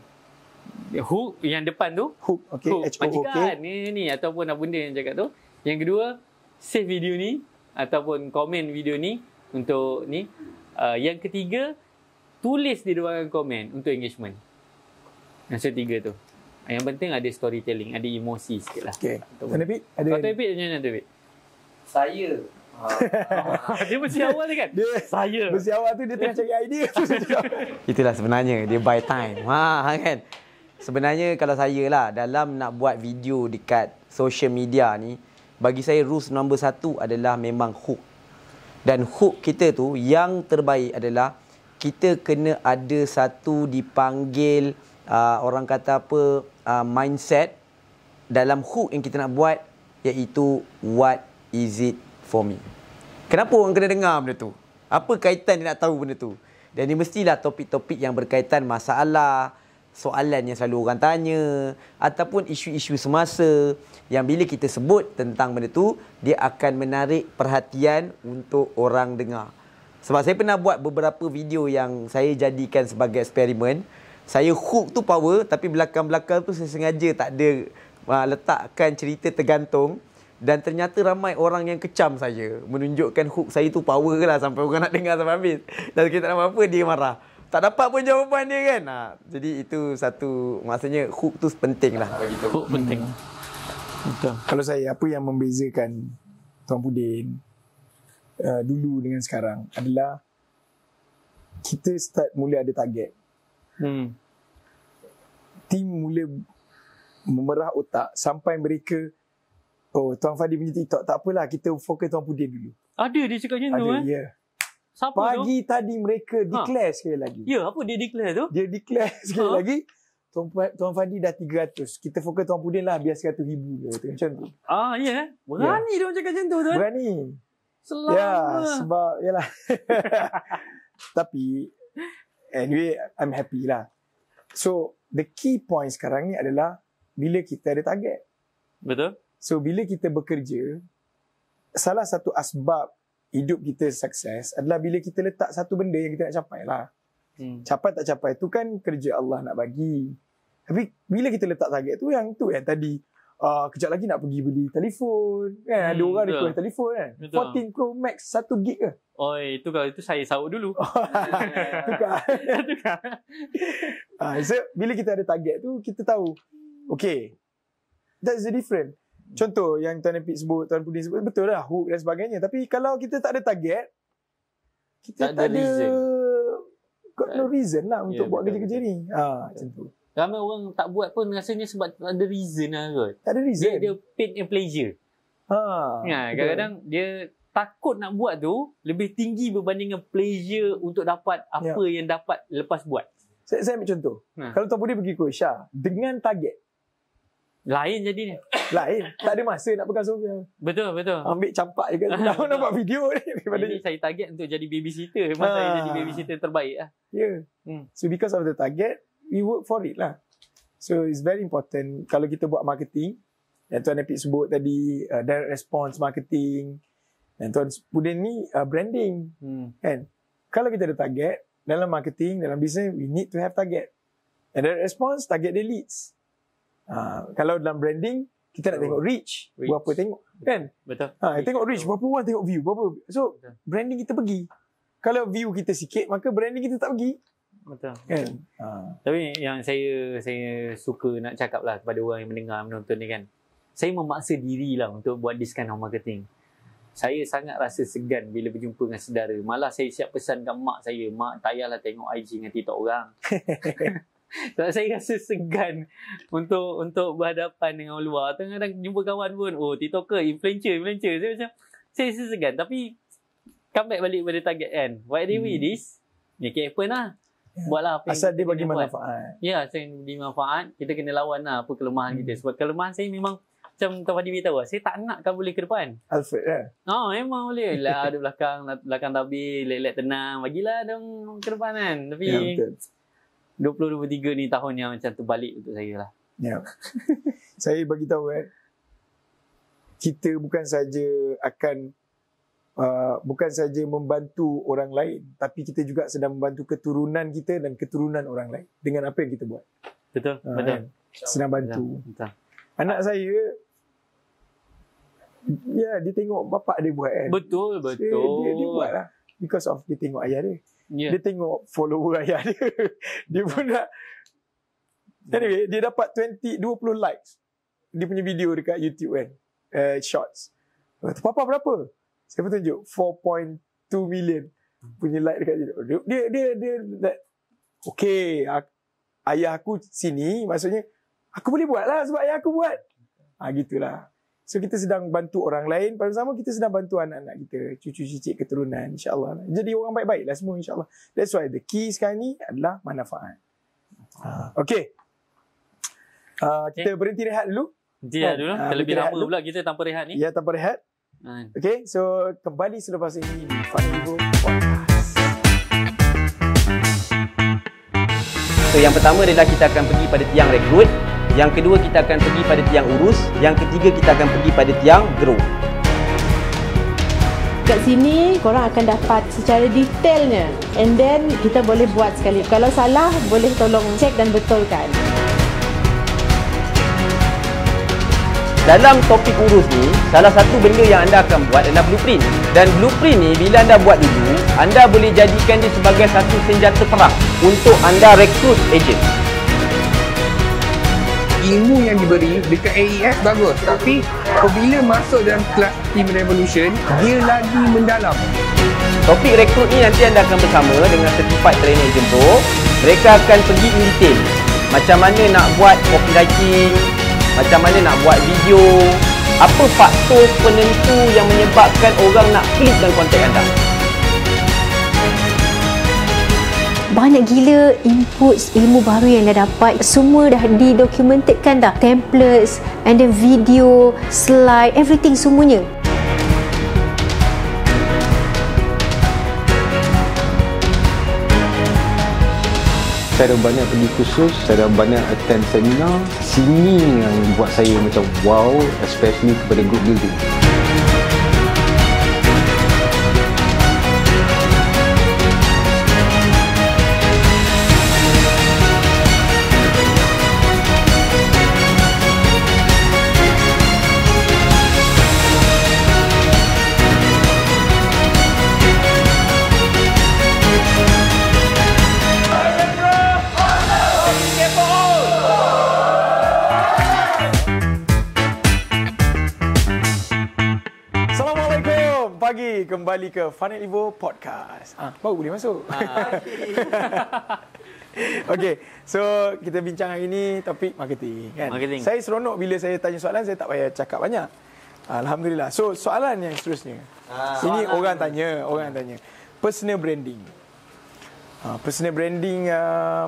hook yang depan tu. Hook. Okay. Hook. h o o ni, ni, ataupun apa benda yang cakap tu. Yang kedua, save video ni. Ataupun komen video ni. Untuk ni. Uh, yang ketiga, tulis di ruangan komen untuk engagement. Yang setiga tu. Ah, yang penting ada storytelling, ada emosi sikit lah. Okay. Tuan Epik, ada Tuan Epik, Tuan Epik. Saya. Ah. dia mesti awal ni kan? Dia, saya. Mesti awal tu dia tengah cari idea. Itulah sebenarnya, dia buy time. Ha, ha, kan? Sebenarnya kalau saya lah dalam nak buat video dekat social media ni, bagi saya rules nombor satu adalah memang hook. Dan hook kita tu yang terbaik adalah kita kena ada satu dipanggil uh, orang kata apa uh, mindset dalam hook yang kita nak buat iaitu what is it for me. Kenapa orang kena dengar benda tu? Apa kaitan dia nak tahu benda tu? Dan ni mestilah topik-topik yang berkaitan masalah, soalan yang selalu orang tanya ataupun isu-isu semasa yang bila kita sebut tentang benda tu, dia akan menarik perhatian untuk orang dengar. Sebab saya pernah buat beberapa video yang saya jadikan sebagai eksperimen saya hook tu power tapi belakang-belakang tu saya sengaja tak ada uh, letakkan cerita tergantung dan ternyata ramai orang yang kecam saya menunjukkan hook saya tu power lah sampai orang nak dengar sampai habis dan kita tak nampak apa dia marah tak dapat pun jawapan dia kan ha, jadi itu satu maksudnya hook tu penting lah hook penting hmm. kalau saya apa yang membezakan Tuan Pudin uh, dulu dengan sekarang adalah kita start mula ada target hmm tim mula memerah otak sampai mereka oh Tuan Fadi punya TikTok tak apalah kita fokus Tuan Pudin dulu. Ada dia cakap macam tu eh. Ya. Siapa Pagi tu? tadi mereka ha. declare ha. sekali lagi. Ya, apa dia declare tu? Dia declare sekali ha. lagi. Tuan, Tuan Fadi dah 300. Kita fokus Tuan Pudin lah biar 100 ribu dia. Kata. Macam tu. Ah, ya. Yeah. Berani yeah. dia cakap macam tu. tu. Eh? Berani. Selama. Ya, sebab, yalah. Tapi, anyway, I'm happy lah. So, the key point sekarang ni adalah bila kita ada target. Betul. So bila kita bekerja, salah satu asbab hidup kita sukses adalah bila kita letak satu benda yang kita nak capai lah. Hmm. Capai tak capai tu kan kerja Allah nak bagi. Tapi bila kita letak target tu yang tu yang tadi uh, kejap lagi nak pergi beli telefon kan hmm, ada orang request telefon kan betul. 14 Pro Max 1 gig ke oi itu kalau itu saya sahut dulu tukar tukar ah uh, so bila kita ada target tu kita tahu okay that's the different contoh yang Tuan Epic sebut Tuan Pudin sebut betul lah hook dan sebagainya tapi kalau kita tak ada target kita tak, tak ada reason. got no reason lah untuk ya, buat kerja-kerja ni ah betul. macam tu Ramai orang tak buat pun rasanya sebab tak ada reason lah kot. Tak ada reason. Dia, dia paid and pleasure. Ha. Ya, kadang-kadang dia takut nak buat tu lebih tinggi berbanding dengan pleasure untuk dapat apa ya. yang dapat lepas buat. Saya, saya ambil contoh. Ha. Kalau Tuan Budi pergi coach Syah dengan target. Lain jadi ni. Lain. Tak ada masa nak pegang sofa. Betul, betul. Ambil campak je kan. Dah nampak video ni. Daripada Ini saya target untuk jadi babysitter. Masa ha. saya jadi babysitter terbaik lah. Ya. Yeah. Hmm. So because of the target, we work for it lah. So it's very important kalau kita buat marketing, yang Tuan Epic sebut tadi, uh, direct response marketing, yang Tuan Pudin ni uh, branding. Hmm. Kan? Kalau kita ada target, dalam marketing, dalam business, we need to have target. And direct response, target the leads. Uh, kalau dalam branding, kita nak tengok reach, reach. berapa tengok. Kan? Betul. Ha, tengok reach, berapa orang tengok view. Berapa. So, Betul. branding kita pergi. Kalau view kita sikit, maka branding kita tak pergi betul. Kan? Ha. Tapi yang saya saya suka nak cakap lah kepada orang yang mendengar menonton ni kan. Saya memaksa lah untuk buat diskan home marketing. Saya sangat rasa segan bila berjumpa dengan saudara. Malah saya siap pesan kat mak saya, mak tak payahlah tengok IG dengan TikTok orang. Sebab saya rasa segan untuk untuk berhadapan dengan orang luar. Kadang-kadang jumpa kawan pun, oh TikToker, influencer, influencer. Saya macam, saya rasa segan. Tapi, come back balik pada target kan. Why do we this? ni it happen Ya. buatlah apa asal dia bagi manfaat. Ya, asal dia bagi manfaat, kita kena lawan lah apa kelemahan hmm. kita. Sebab kelemahan saya memang macam Tuan Fadi beritahu lah, saya tak nak kan boleh ke depan. Alfred lah. Kan? Ha, yeah. Oh, memang boleh. Lah, ada belakang, lah, belakang tabi, lelek tenang. Bagilah dong ke depan kan. Tapi, yeah, betul. 2023 ni tahun yang macam balik untuk saya lah. Ya. Yeah. saya bagi tahu kan, kita bukan saja akan Uh, bukan saja membantu orang lain tapi kita juga sedang membantu keturunan kita dan keturunan orang lain dengan apa yang kita buat betul uh, betul kan? sedang bantu betul. anak saya ya dia tengok bapak dia buat kan betul betul dia dia, dia buatlah because of dia tengok ayah dia yeah. dia tengok follower ayah dia dia pun nak ya. anyway dia dapat 20 20 likes dia punya video dekat YouTube kan uh, shorts Kata, papa berapa saya tunjuk 4.2 million hmm. punya like dekat situ. Dia dia dia, dia that, okay, ayah aku sini maksudnya aku boleh buat lah sebab ayah aku buat. Ha, gitulah. So kita sedang bantu orang lain Pada sama kita sedang bantu anak-anak kita Cucu cicit keturunan insyaAllah Jadi orang baik-baik lah semua insyaAllah That's why the key sekarang ni adalah manfaat ha, Okay, uh, okay. Kita berhenti rehat dulu kan? ah, Berhenti rehat dulu, oh, terlebih lama pula kita tanpa rehat ni Ya tanpa rehat Kan? Okay, so kembali selepas ini di Fatigo Podcast. So yang pertama adalah kita akan pergi pada tiang rekrut. Yang kedua kita akan pergi pada tiang urus. Yang ketiga kita akan pergi pada tiang grow. Di sini korang akan dapat secara detailnya. And then kita boleh buat sekali. Kalau salah boleh tolong cek dan betulkan. dalam topik urus ni salah satu benda yang anda akan buat adalah blueprint dan blueprint ni bila anda buat dulu anda boleh jadikan dia sebagai satu senjata perang untuk anda rekrut agent ilmu yang diberi dekat AES bagus tapi apabila masuk dalam kelas team revolution dia lagi mendalam topik rekrut ni nanti anda akan bersama dengan setiap trainer jemput mereka akan pergi in detail macam mana nak buat copywriting macam mana nak buat video apa faktor penentu yang menyebabkan orang nak klik dan kontak anda banyak gila input ilmu baru yang dah dapat semua dah didokumentedkan dah templates and then video slide everything semuanya saya dah banyak pergi kursus, saya dah banyak attend seminar. Sini yang buat saya macam wow, especially kepada group building. kembali ke Funnet Evo Podcast. Ah, baru boleh masuk. Ah. okay, so kita bincang hari ini topik marketing. Kan? Marketing. Saya seronok bila saya tanya soalan, saya tak payah cakap banyak. Alhamdulillah. So, soalan yang seterusnya. Ah, ini soalan orang tanya, ini. orang tanya. Personal branding. Uh, personal branding... Uh,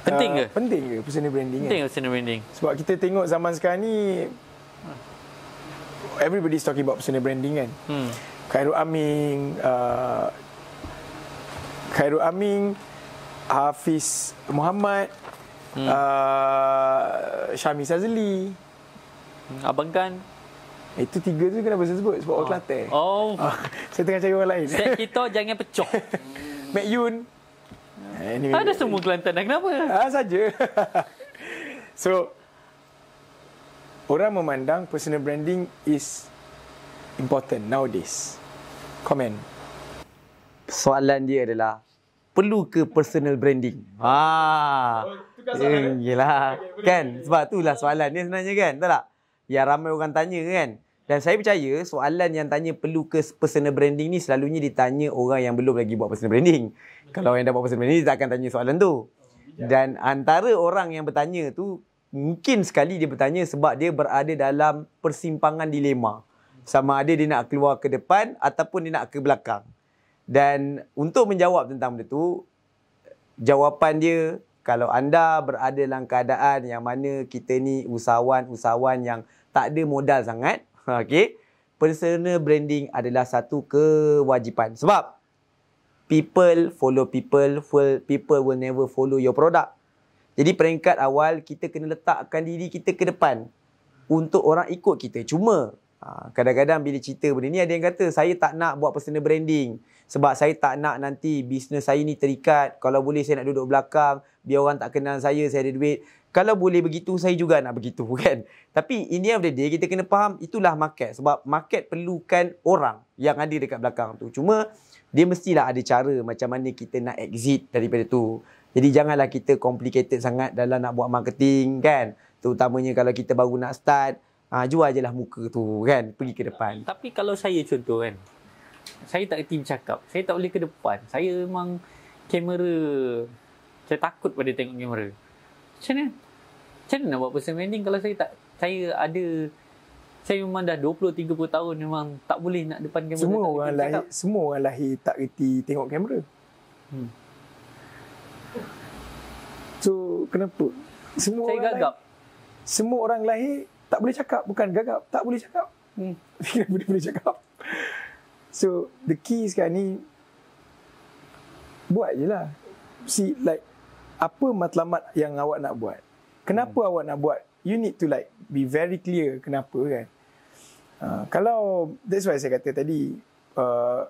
penting ke? Uh, penting ke personal branding? Penting kan? personal branding? Sebab kita tengok zaman sekarang ni... everybody is talking about personal branding kan? Hmm. Khairul Amin uh, Khairul Amin Hafiz Muhammad hmm. uh, Syami Sazli hmm, Abang Gan itu tiga tu kenapa saya sebut? Sebab oh. orang Kelantan. Oh. saya tengah cari orang lain. Set kita jangan pecoh. Mac Yun. Hmm. Anyway. Ada semua Kelantan dah. Kenapa? Ah, saja. so, orang memandang personal branding is important nowadays komen. Soalan dia adalah perlu ke personal branding? Ha. Yalah. Eh, kan sebab itulah soalan dia sebenarnya kan. Betul tak? Yang ramai orang tanya kan. Dan saya percaya soalan yang tanya perlu ke personal branding ni selalunya ditanya orang yang belum lagi buat personal branding. Kalau yang dah buat personal branding dia tak akan tanya soalan tu. Ya. Dan antara orang yang bertanya tu mungkin sekali dia bertanya sebab dia berada dalam persimpangan dilema sama ada dia nak keluar ke depan ataupun dia nak ke belakang. Dan untuk menjawab tentang benda tu, jawapan dia kalau anda berada dalam keadaan yang mana kita ni usahawan-usahawan yang tak ada modal sangat, okay? personal branding adalah satu kewajipan. Sebab people follow people, people will never follow your product. Jadi peringkat awal kita kena letakkan diri kita ke depan untuk orang ikut kita. Cuma Ha, kadang-kadang bila cerita benda ni ada yang kata saya tak nak buat personal branding sebab saya tak nak nanti bisnes saya ni terikat. Kalau boleh saya nak duduk belakang biar orang tak kenal saya, saya ada duit. Kalau boleh begitu saya juga nak begitu kan. Tapi ini of the day kita kena faham itulah market sebab market perlukan orang yang ada dekat belakang tu. Cuma dia mestilah ada cara macam mana kita nak exit daripada tu. Jadi janganlah kita complicated sangat dalam nak buat marketing kan. Terutamanya kalau kita baru nak start Ah jual lah muka tu kan pergi ke depan. Tapi kalau saya contoh kan. Saya tak reti cakap, Saya tak boleh ke depan. Saya memang kamera saya takut pada tengok kamera. Macam mana? Macam mana nak buat personal branding kalau saya tak saya ada saya memang dah 20 30 tahun memang tak boleh nak depan kamera. Semua orang bercakap. lahir semua orang lahir tak reti tengok kamera. Hmm. So kenapa? Semua saya gagap. Lahir, semua orang lahir tak boleh cakap bukan gagap tak boleh cakap hmm boleh boleh cakap so the key sekarang ni buat je lah see like apa matlamat yang awak nak buat kenapa hmm. awak nak buat you need to like be very clear kenapa kan uh, kalau that's why saya kata tadi uh,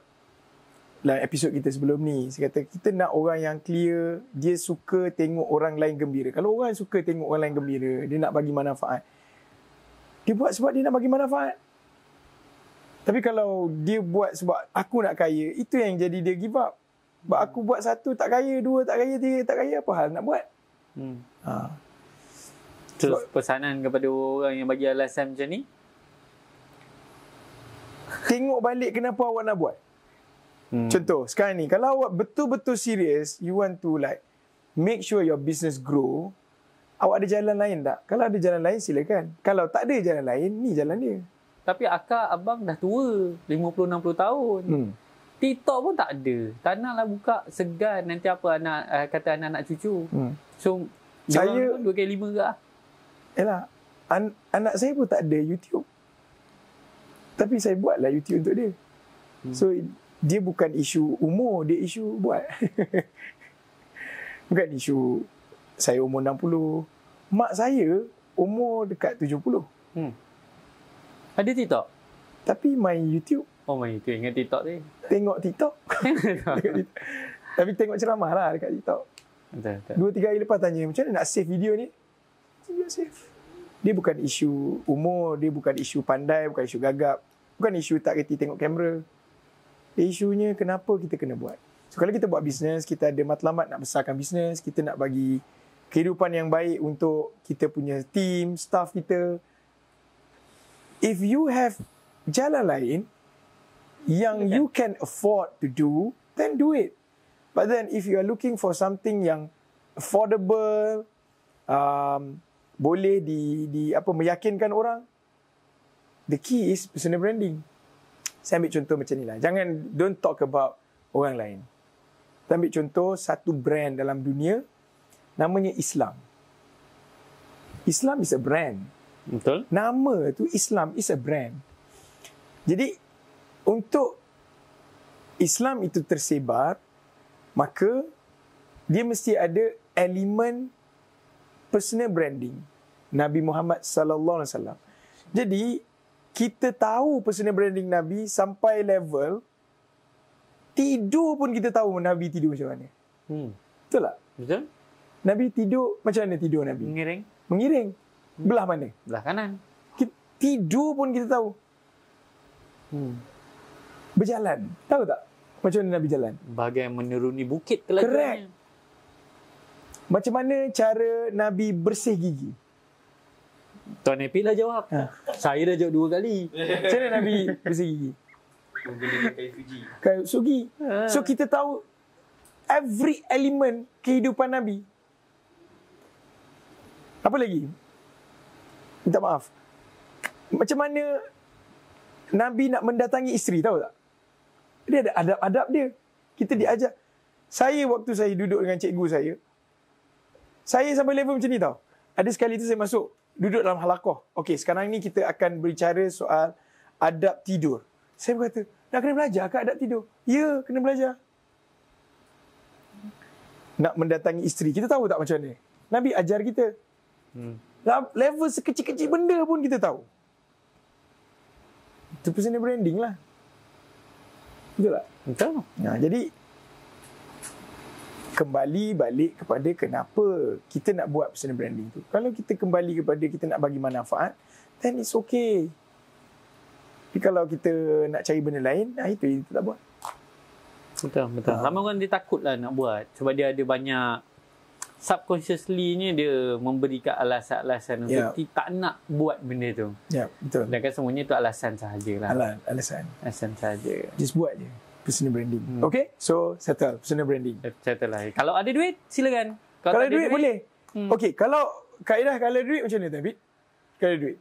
dalam episod kita sebelum ni saya kata kita nak orang yang clear dia suka tengok orang lain gembira kalau orang suka tengok orang lain gembira dia nak bagi manfaat dia buat sebab dia nak bagi manfaat. Tapi kalau dia buat sebab aku nak kaya, itu yang jadi dia give up. Sebab hmm. aku buat satu tak kaya, dua tak kaya, tiga tak kaya, apa hal nak buat? Hmm. Ha. So, pesanan kepada orang yang bagi alasan macam ni? Tengok balik kenapa awak nak buat. Hmm. Contoh, sekarang ni, kalau awak betul-betul serius, you want to like make sure your business grow, Awak ada jalan lain tak? Kalau ada jalan lain silakan. Kalau tak ada jalan lain, ni jalan dia. Tapi akak abang dah tua, 50 60 tahun. Hmm. TikTok pun tak ada. Tak naklah buka segan nanti apa anak eh, kata anak-anak cucu. Hmm. So saya pun 2 kali 5 juga. Lah. Yalah. An- anak saya pun tak ada YouTube. Tapi saya buatlah YouTube untuk dia. Hmm. So dia bukan isu umur, dia isu buat. bukan isu saya umur 60. Mak saya umur dekat 70. Hmm. Ada TikTok? Tapi main YouTube. Oh, main YouTube. Ingat TikTok ni. Tengok TikTok. Tapi tengok ceramah lah dekat TikTok. Dua, tiga hari lepas tanya, macam mana nak save video ni? Macam save? Dia bukan isu umur, dia bukan isu pandai, bukan isu gagap. Bukan isu tak reti tengok kamera. Dia isunya kenapa kita kena buat. So, kalau kita buat bisnes, kita ada matlamat nak besarkan bisnes, kita nak bagi kehidupan yang baik untuk kita punya team, staff kita. If you have jalan lain yang you can afford to do, then do it. But then if you are looking for something yang affordable, um, boleh di, di apa meyakinkan orang, the key is personal branding. Saya ambil contoh macam ni lah. Jangan, don't talk about orang lain. Kita ambil contoh satu brand dalam dunia, namanya Islam. Islam is a brand. Betul. Nama tu Islam is a brand. Jadi untuk Islam itu tersebar, maka dia mesti ada elemen personal branding Nabi Muhammad sallallahu alaihi wasallam. Jadi kita tahu personal branding Nabi sampai level tidur pun kita tahu Nabi tidur macam mana. Hmm. Betul tak? Betul. Nabi tidur macam mana tidur Nabi? Mengiring. Mengiring. Belah mana? Belah kanan. Tidur pun kita tahu. Hmm. Berjalan. Tahu tak? Macam mana Nabi jalan? Bagai meneruni bukit ke Correct. Macam mana cara Nabi bersih gigi? Tuan Epi lah jawab. Ha. Saya dah jawab dua kali. Macam mana Nabi bersih gigi? Menggunakan kayu suji. Kayu sugi. Ha. So kita tahu every element kehidupan Nabi apa lagi? Minta maaf. Macam mana Nabi nak mendatangi isteri, tahu tak? Dia ada adab-adab dia. Kita diajar. Saya waktu saya duduk dengan cikgu saya, saya sampai level macam ni tahu. Ada sekali tu saya masuk, duduk dalam halakoh. Okey, sekarang ni kita akan berbicara soal adab tidur. Saya berkata, nak kena belajar ke adab tidur? Ya, kena belajar. Nak mendatangi isteri, kita tahu tak macam ni? Nabi ajar kita, Hmm. Lah, level sekecil-kecil benda pun kita tahu. Itu personal branding lah. Betul tak? Betul. Nah, jadi, kembali balik kepada kenapa kita nak buat personal branding tu. Kalau kita kembali kepada kita nak bagi manfaat, then it's okay. Tapi kalau kita nak cari benda lain, nah itu kita tak buat. Betul, betul. Ramai ah. orang dia takutlah nak buat sebab dia ada banyak subconsciously ni dia memberikan alasan-alasan untuk ya. tak nak buat benda tu. Ya, yeah, betul. Sedangkan semuanya tu alasan sahajalah. Alasan. Alasan, alasan saja. Just buat je. Personal branding. Hmm. Okay? So, settle. Personal branding. Eh, settle lah. Kalau ada duit, silakan. Kalau, kalau ada duit, duit boleh. Hmm. Okay, kalau kaedah kalau duit macam mana, David? Kalau ada duit.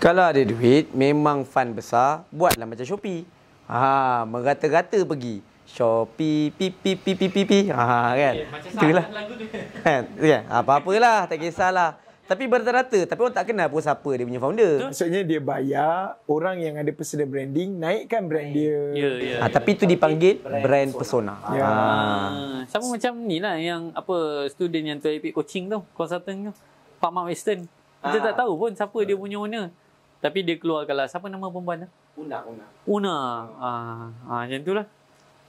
Kalau ada duit, memang fun besar, buatlah macam Shopee. Ha, merata-rata pergi. Shopee pi pi pi pi pi pi ha kan okay, eh, itulah lah. lagu kan, kan? Ah, apa-apalah tak kisahlah tapi berterata tapi orang tak kenal pun siapa dia punya founder maksudnya dia bayar orang yang ada personal branding naikkan brand dia yeah, ya, ya, yeah, ha, yeah. tapi itu dipanggil brand, brand persona, persona. Yeah. Ya. ha ah, sama macam ni lah yang apa student yang tu epic coaching tu consultant tu Pak Mark Western kita tak tahu pun siapa dia punya owner tapi dia keluarkanlah siapa nama perempuan tu Una Una Una ha ha macam itulah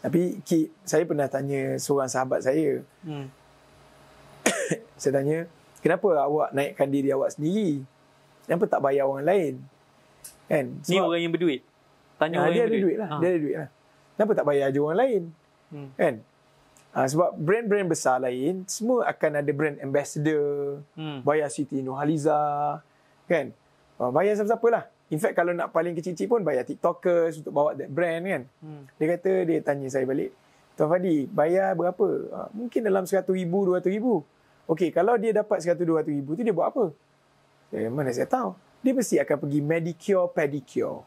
tapi ki, saya pernah tanya seorang sahabat saya. Hmm. saya tanya, kenapa awak naikkan diri awak sendiri? Kenapa tak bayar orang lain? Kan? So, Ni orang yang berduit? Tanya ah, orang dia yang ada berduit. Lah. Ha. Dia ada duit lah. Kenapa tak bayar je orang lain? Hmm. Kan? Ha, sebab brand-brand besar lain, semua akan ada brand ambassador. Hmm. Bayar Siti Nurhaliza. Kan? bayar siapa-siapa lah. In fact kalau nak paling kecil-kecil pun bayar TikTokers untuk bawa that brand kan. Hmm. Dia kata dia tanya saya balik, "Tuan Fadi, bayar berapa?" Ha, mungkin dalam 100,000, 200,000. Okay, kalau dia dapat 100,000, 200,000 tu dia buat apa? Eh, mana saya tahu. Dia mesti akan pergi medicure, pedicure.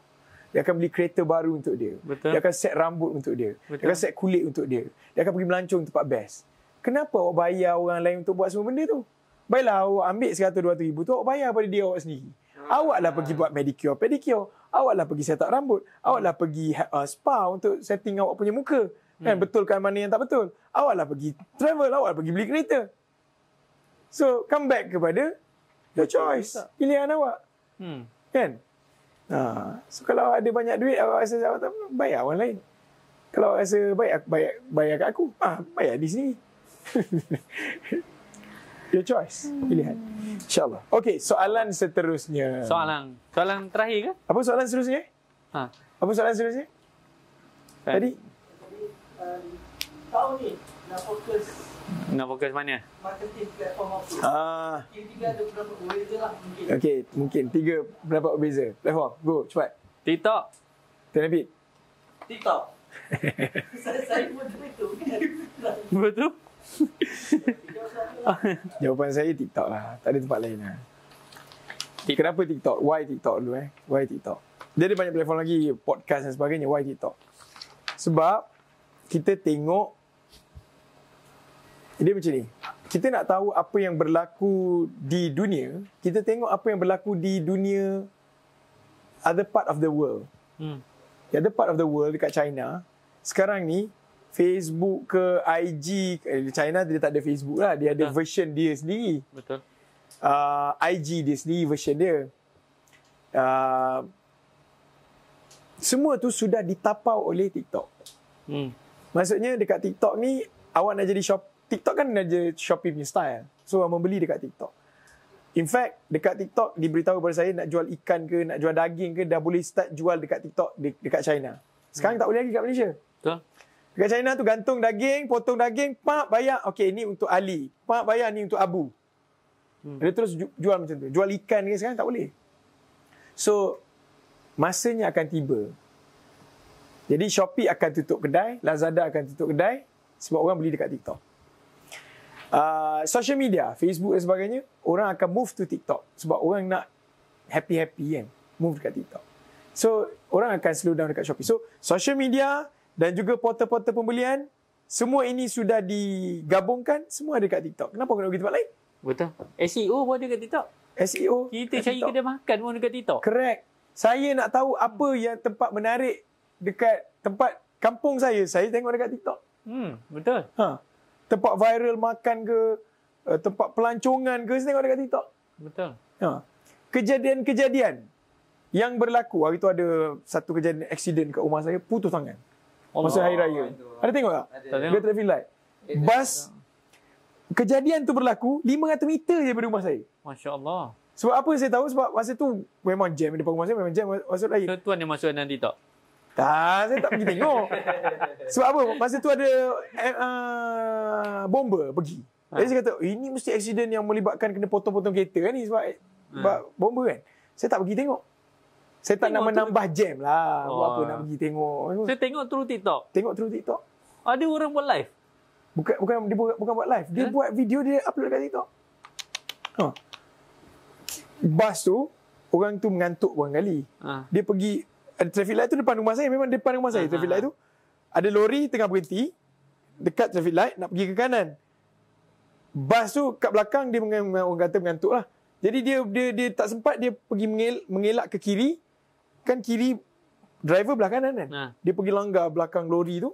Dia akan beli kereta baru untuk dia. Betul. Dia akan set rambut untuk dia. Betul. Dia akan set kulit untuk dia. Dia akan pergi melancong tempat best. Kenapa awak bayar orang lain untuk buat semua benda tu? Baiklah awak ambil 100,000, 200,000 tu awak bayar pada dia awak sendiri. Awaklah pergi buat medicure, pedicure. Awaklah pergi set up rambut. Awaklah pergi uh, spa untuk setting awak punya muka. Kan, hmm. Kan betulkan mana yang tak betul. Awaklah pergi travel, awaklah pergi beli kereta. So, come back kepada your choice. Pilihan awak. Hmm. Kan? Ha. So, kalau ada banyak duit, awak rasa awak tak bayar orang lain. Kalau awak rasa bayar, bayar, bayar kat aku, ha, bayar di sini. Your choice. Pilihan. InsyaAllah. Okay, soalan seterusnya. Soalan. Soalan terakhir ke? Apa soalan seterusnya? Ha. Apa soalan seterusnya? Ben. Kan. Tadi? Tahun ni, nak fokus nak fokus mana? Marketing platform Ah. Tiga ada berapa beza lah mungkin. Okay, mungkin. Tiga berapa beza. Platform, go. Cepat. TikTok. Tenebit. TikTok. saya, saya pun tak itu. Betul? Kan? Jawapan saya TikTok lah. Tak ada tempat lain lah. TikTok. Kenapa TikTok? Why TikTok dulu eh? Why TikTok? Dia ada banyak platform lagi, podcast dan sebagainya. Why TikTok? Sebab kita tengok dia macam ni. Kita nak tahu apa yang berlaku di dunia, kita tengok apa yang berlaku di dunia other part of the world. Hmm. The other part of the world dekat China, sekarang ni Facebook ke IG eh, China dia tak ada Facebook lah dia ada ha. version dia sendiri betul uh, ah, IG dia sendiri version dia uh, semua tu sudah ditapau oleh TikTok hmm. maksudnya dekat TikTok ni awak nak jadi shop TikTok kan nak jadi Shopee punya style so awak membeli dekat TikTok In fact, dekat TikTok diberitahu kepada saya nak jual ikan ke, nak jual daging ke, dah boleh start jual dekat TikTok dekat China. Sekarang hmm. tak boleh lagi dekat Malaysia. Betul. Dekat China tu gantung daging, potong daging, pak bayar. Okey, ini untuk Ali. Pak bayar ni untuk Abu. Hmm. Dia terus jual macam tu. Jual ikan ni sekarang tak boleh. So, masanya akan tiba. Jadi Shopee akan tutup kedai, Lazada akan tutup kedai sebab orang beli dekat TikTok. Uh, social media, Facebook dan sebagainya, orang akan move to TikTok sebab orang nak happy-happy kan, move dekat TikTok. So, orang akan slow down dekat Shopee. So, social media, dan juga portal-portal pembelian semua ini sudah digabungkan semua ada kat TikTok kenapa kena pergi tempat lain betul SEO pun ada kat TikTok SEO kita kat cari TikTok. kedai makan pun kat TikTok correct saya nak tahu apa hmm. yang tempat menarik dekat tempat kampung saya saya tengok dekat TikTok hmm betul ha tempat viral makan ke eh, tempat pelancongan ke saya tengok dekat TikTok betul ha kejadian-kejadian yang berlaku hari tu ada satu kejadian accident kat rumah saya putus tangan Allah. Oh, masa hari raya. Ada tengok tak? Ada. Dia traffic light. Eh, Bus kejadian tu berlaku 500 meter daripada rumah saya. Masya-Allah. Sebab apa saya tahu sebab masa tu memang jam depan rumah saya memang jam masa raya. So, tuan yang masuk nanti tak? Tak, saya tak pergi tengok. sebab apa? Masa tu ada uh, bomba pergi. Ha. Jadi ha. saya kata, eh, ini mesti accident yang melibatkan kena potong-potong kereta kan ni sebab, ha. sebab bomba kan. Saya tak pergi tengok. Saya tak nak menambah tu. jam lah. Oh. Buat apa nak pergi tengok. Saya tengok through TikTok. Tengok through TikTok. Ada orang buat live? Bukan bukan dia buat, bukan buat live. Dia eh? buat video dia upload dekat TikTok. Ha. Bas tu, orang tu mengantuk orang kali. Ha. Dia pergi, ada traffic light tu depan rumah saya. Memang depan rumah saya ha. ha traffic ha. light tu. Ada lori tengah berhenti. Dekat traffic light, nak pergi ke kanan. Bas tu kat belakang, dia orang kata mengantuk lah. Jadi dia dia dia tak sempat dia pergi mengel, mengelak ke kiri kan kiri driver belah kanan kan. Ha. Dia pergi langgar belakang lori tu.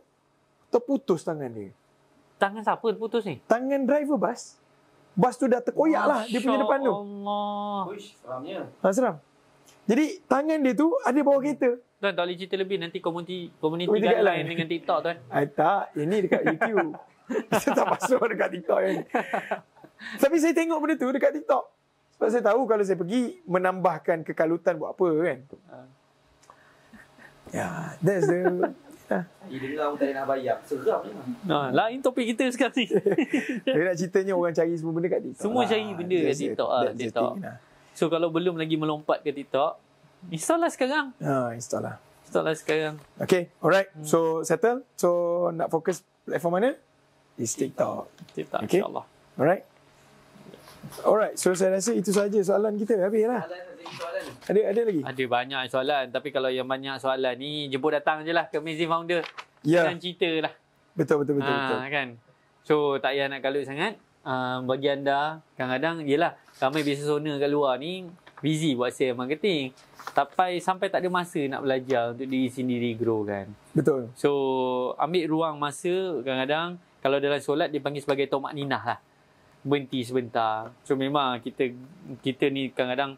Terputus tangan dia. Tangan siapa terputus ni? Tangan driver bas. Bas tu dah terkoyak lah dia punya depan tu. Allah. Uish, seramnya. Ha, seram. Jadi tangan dia tu ada bawa kereta. Tuan tak boleh cerita lebih nanti komuniti komuniti lain dengan TikTok tuan. ai tak, ini dekat YouTube. Kita tak masuk dekat TikTok ni. Kan. Tapi saya tengok benda tu dekat TikTok. Sebab saya tahu kalau saya pergi menambahkan kekalutan buat apa kan. Ah. Ya, yeah, that's the Ha. ni? Nah, Lain topik kita sekarang ni. Tapi nak ceritanya orang cari semua benda kat TikTok. Semua lah. cari benda kat TikTok. Lah, that's the TikTok. Thing, lah. so kalau belum lagi melompat ke TikTok, install lah sekarang. Ha, install lah. Install lah sekarang. Okay, alright. Hmm. So settle. So nak fokus platform mana? It's TikTok. TikTok, TikTok okay. insyaAllah. Alright. Alright, so saya rasa itu saja soalan kita. Habis lah. Ada ada lagi? Ada banyak soalan. Tapi kalau yang banyak soalan ni, jemput datang je lah ke Amazing Founder. Ya. Yeah. Dan cerita lah. Betul, betul, betul. Ha, betul. Kan? So, tak payah nak kalut sangat. Um, bagi anda, kadang-kadang, yelah, ramai business owner kat luar ni, busy buat sales marketing. Tapi sampai tak ada masa nak belajar untuk diri sendiri grow kan. Betul. So, ambil ruang masa kadang-kadang, kalau dalam solat, dipanggil sebagai tomak ninah lah berhenti sebentar. So memang kita kita ni kadang-kadang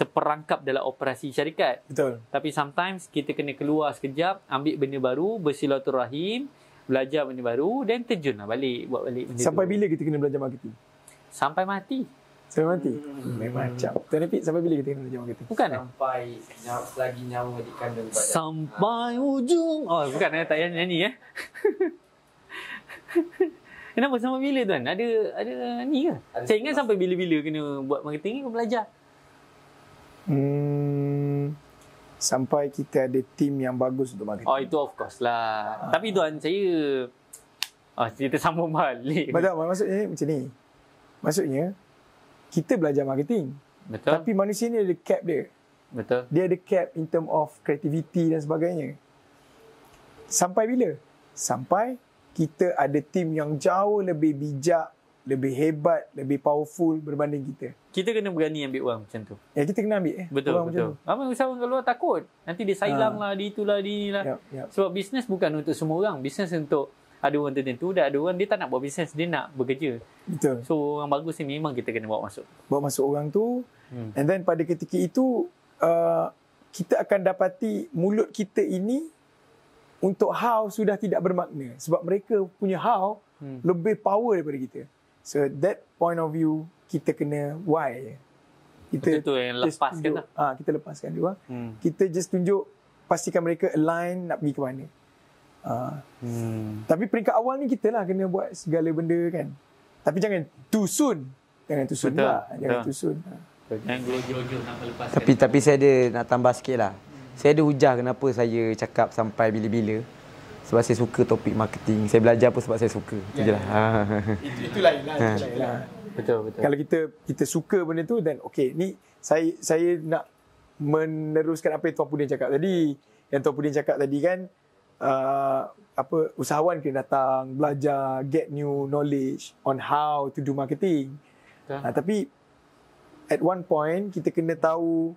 terperangkap dalam operasi syarikat. Betul. Tapi sometimes kita kena keluar sekejap, ambil benda baru, bersilaturahim, belajar benda baru dan terjunlah balik buat balik benda. Sampai tu. bila kita kena belajar marketing? Sampai mati. Sampai mati. Hmm. Memang macam. Hmm. Tapi sampai bila kita kena belajar marketing? Bukan eh? sampai eh? lagi nyawa di kandung badan. Sampai ujung. Oh, bukan eh tak payah nyanyi eh. Kenapa sampai bila tuan? Ada ada ni ke? Ada Saya ingat sampai bila-bila kena buat marketing ni ke belajar? Hmm, sampai kita ada tim yang bagus untuk marketing. Oh itu of course lah. Ha. Tapi tuan saya Oh, ah, kita sama balik. Betul, maksudnya macam ni. Maksudnya kita belajar marketing. Betul. Tapi manusia ni ada cap dia. Betul. Dia ada cap in term of creativity dan sebagainya. Sampai bila? Sampai kita ada tim yang jauh lebih bijak, lebih hebat, lebih powerful berbanding kita. Kita kena berani ambil orang macam tu. Ya, kita kena ambil. Eh, betul, orang betul. Macam tu. Ramai usahawan kalau luar takut. Nanti dia sailang ha. Ah. lah, dia itulah, dia inilah. Yep, yep. Sebab bisnes bukan untuk semua orang. Bisnes untuk ada orang tertentu dan ada orang dia tak nak buat bisnes. Dia nak bekerja. Betul. So, orang bagus ni memang kita kena bawa masuk. Bawa masuk orang tu. Hmm. And then pada ketika itu, uh, kita akan dapati mulut kita ini untuk how sudah tidak bermakna sebab mereka punya how hmm. lebih power daripada kita. So that point of view kita kena why. Kita Betul tu yang lepaskan tunjuk, lah. Ha, kita lepaskan dulu. Hmm. Kita just tunjuk pastikan mereka align nak pergi ke mana. Ha. Hmm. Tapi peringkat awal ni kita lah kena buat segala benda kan. Tapi jangan too soon. Jangan too soon lah. Jangan too soon. Ha. Jangan gelo-gelo nak lepaskan. Tapi, tapi saya ada nak tambah sikit lah. Saya ada hujah kenapa saya cakap sampai bila-bila. Sebab saya suka topik marketing. Saya belajar pun sebab saya suka. Itu ya, je lah. Ya, ya. Itu, lah, ha. lain lah. Betul, betul. Kalau kita kita suka benda tu, dan okay. Ni saya saya nak meneruskan apa yang Tuan Pudin cakap tadi. Yang Tuan Pudin cakap tadi kan, uh, apa usahawan kena datang, belajar, get new knowledge on how to do marketing. Okay. Ha, uh, tapi at one point, kita kena tahu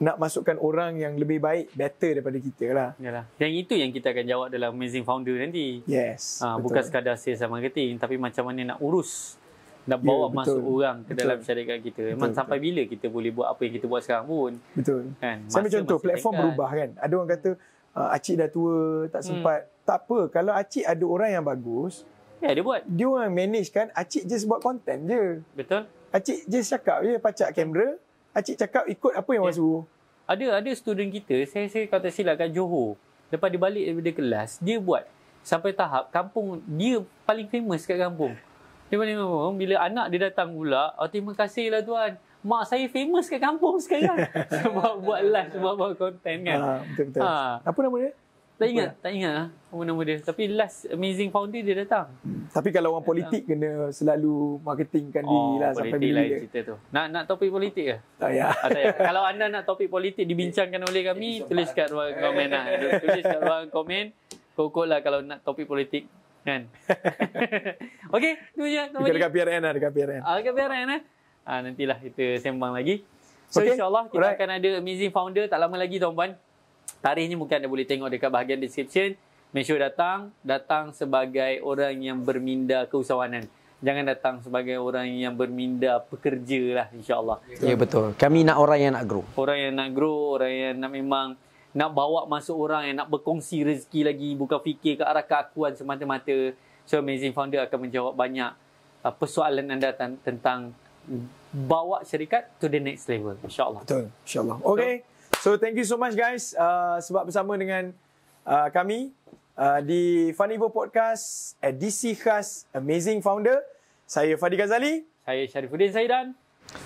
nak masukkan orang yang lebih baik better daripada kita lah. Yalah. Yang itu yang kita akan jawab dalam Amazing Founder nanti. Yes. Ha, betul. bukan sekadar sales and marketing tapi macam mana nak urus nak ya, bawa yeah, masuk orang ke dalam betul. syarikat kita. Memang betul, sampai bila kita boleh buat apa yang kita buat sekarang pun. Betul. Kan? Masa, Sambil contoh platform tingkat. berubah kan. Ada orang kata uh, acik dah tua tak hmm. sempat. Hmm. Tak apa kalau acik ada orang yang bagus. Ya yeah, dia buat. Dia orang manage kan acik just buat content je. Betul. Acik just cakap je pacak kamera. Acik cakap ikut apa yang ya. orang yeah. suruh. Ada ada student kita, saya saya kata silap kat Johor. Lepas dia balik daripada kelas, dia buat sampai tahap kampung dia paling famous kat kampung. Dia paling famous. Bila anak dia datang pula, oh, terima kasih lah tuan. Mak saya famous kat kampung sekarang. Sebab buat live, sebab buat konten kan. Ha, ah, betul-betul. Ha. Ah. Apa nama dia? Tak ingat, lah. tak ingat nama-nama ah, dia. Tapi last Amazing Founder dia datang. Tapi kalau orang politik kena selalu marketingkan oh, diri lah sampai bila. Lah cerita tu. Nak nak topik politik ke? Tak ya. kalau anda nak topik politik dibincangkan oleh kami, lah. tulis kat ruang komen lah. Tulis kat ruang komen. Kokok lah kalau nak topik politik. Kan? okay, tu je. Dekat, dekat PRN lah, dekat PRN. Ah, dekat PRN lah. Eh? Ah, nantilah kita sembang lagi. So okay. insyaAllah kita Alright. akan ada Amazing Founder tak lama lagi tuan-puan. Tarikh ni mungkin anda boleh tengok dekat bahagian description. Make sure datang. Datang sebagai orang yang berminda keusahawanan. Jangan datang sebagai orang yang berminda pekerja lah insyaAllah. Ya betul. Kami nak orang yang nak grow. Orang yang nak grow. Orang yang nak memang nak bawa masuk orang yang nak berkongsi rezeki lagi. Bukan fikir ke arah keakuan semata-mata. So Amazing Founder akan menjawab banyak uh, persoalan anda tentang bawa syarikat to the next level. InsyaAllah. Betul. InsyaAllah. Okay. So, So thank you so much guys uh, sebab bersama dengan uh, kami uh, di Funny Bo Podcast edisi khas Amazing Founder. Saya Fadi Ghazali. Saya Syarifuddin Saidan.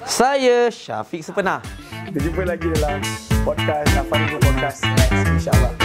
Saya Syafiq Sepenah. Kita jumpa lagi dalam podcast uh, Funny Podcast next insyaAllah.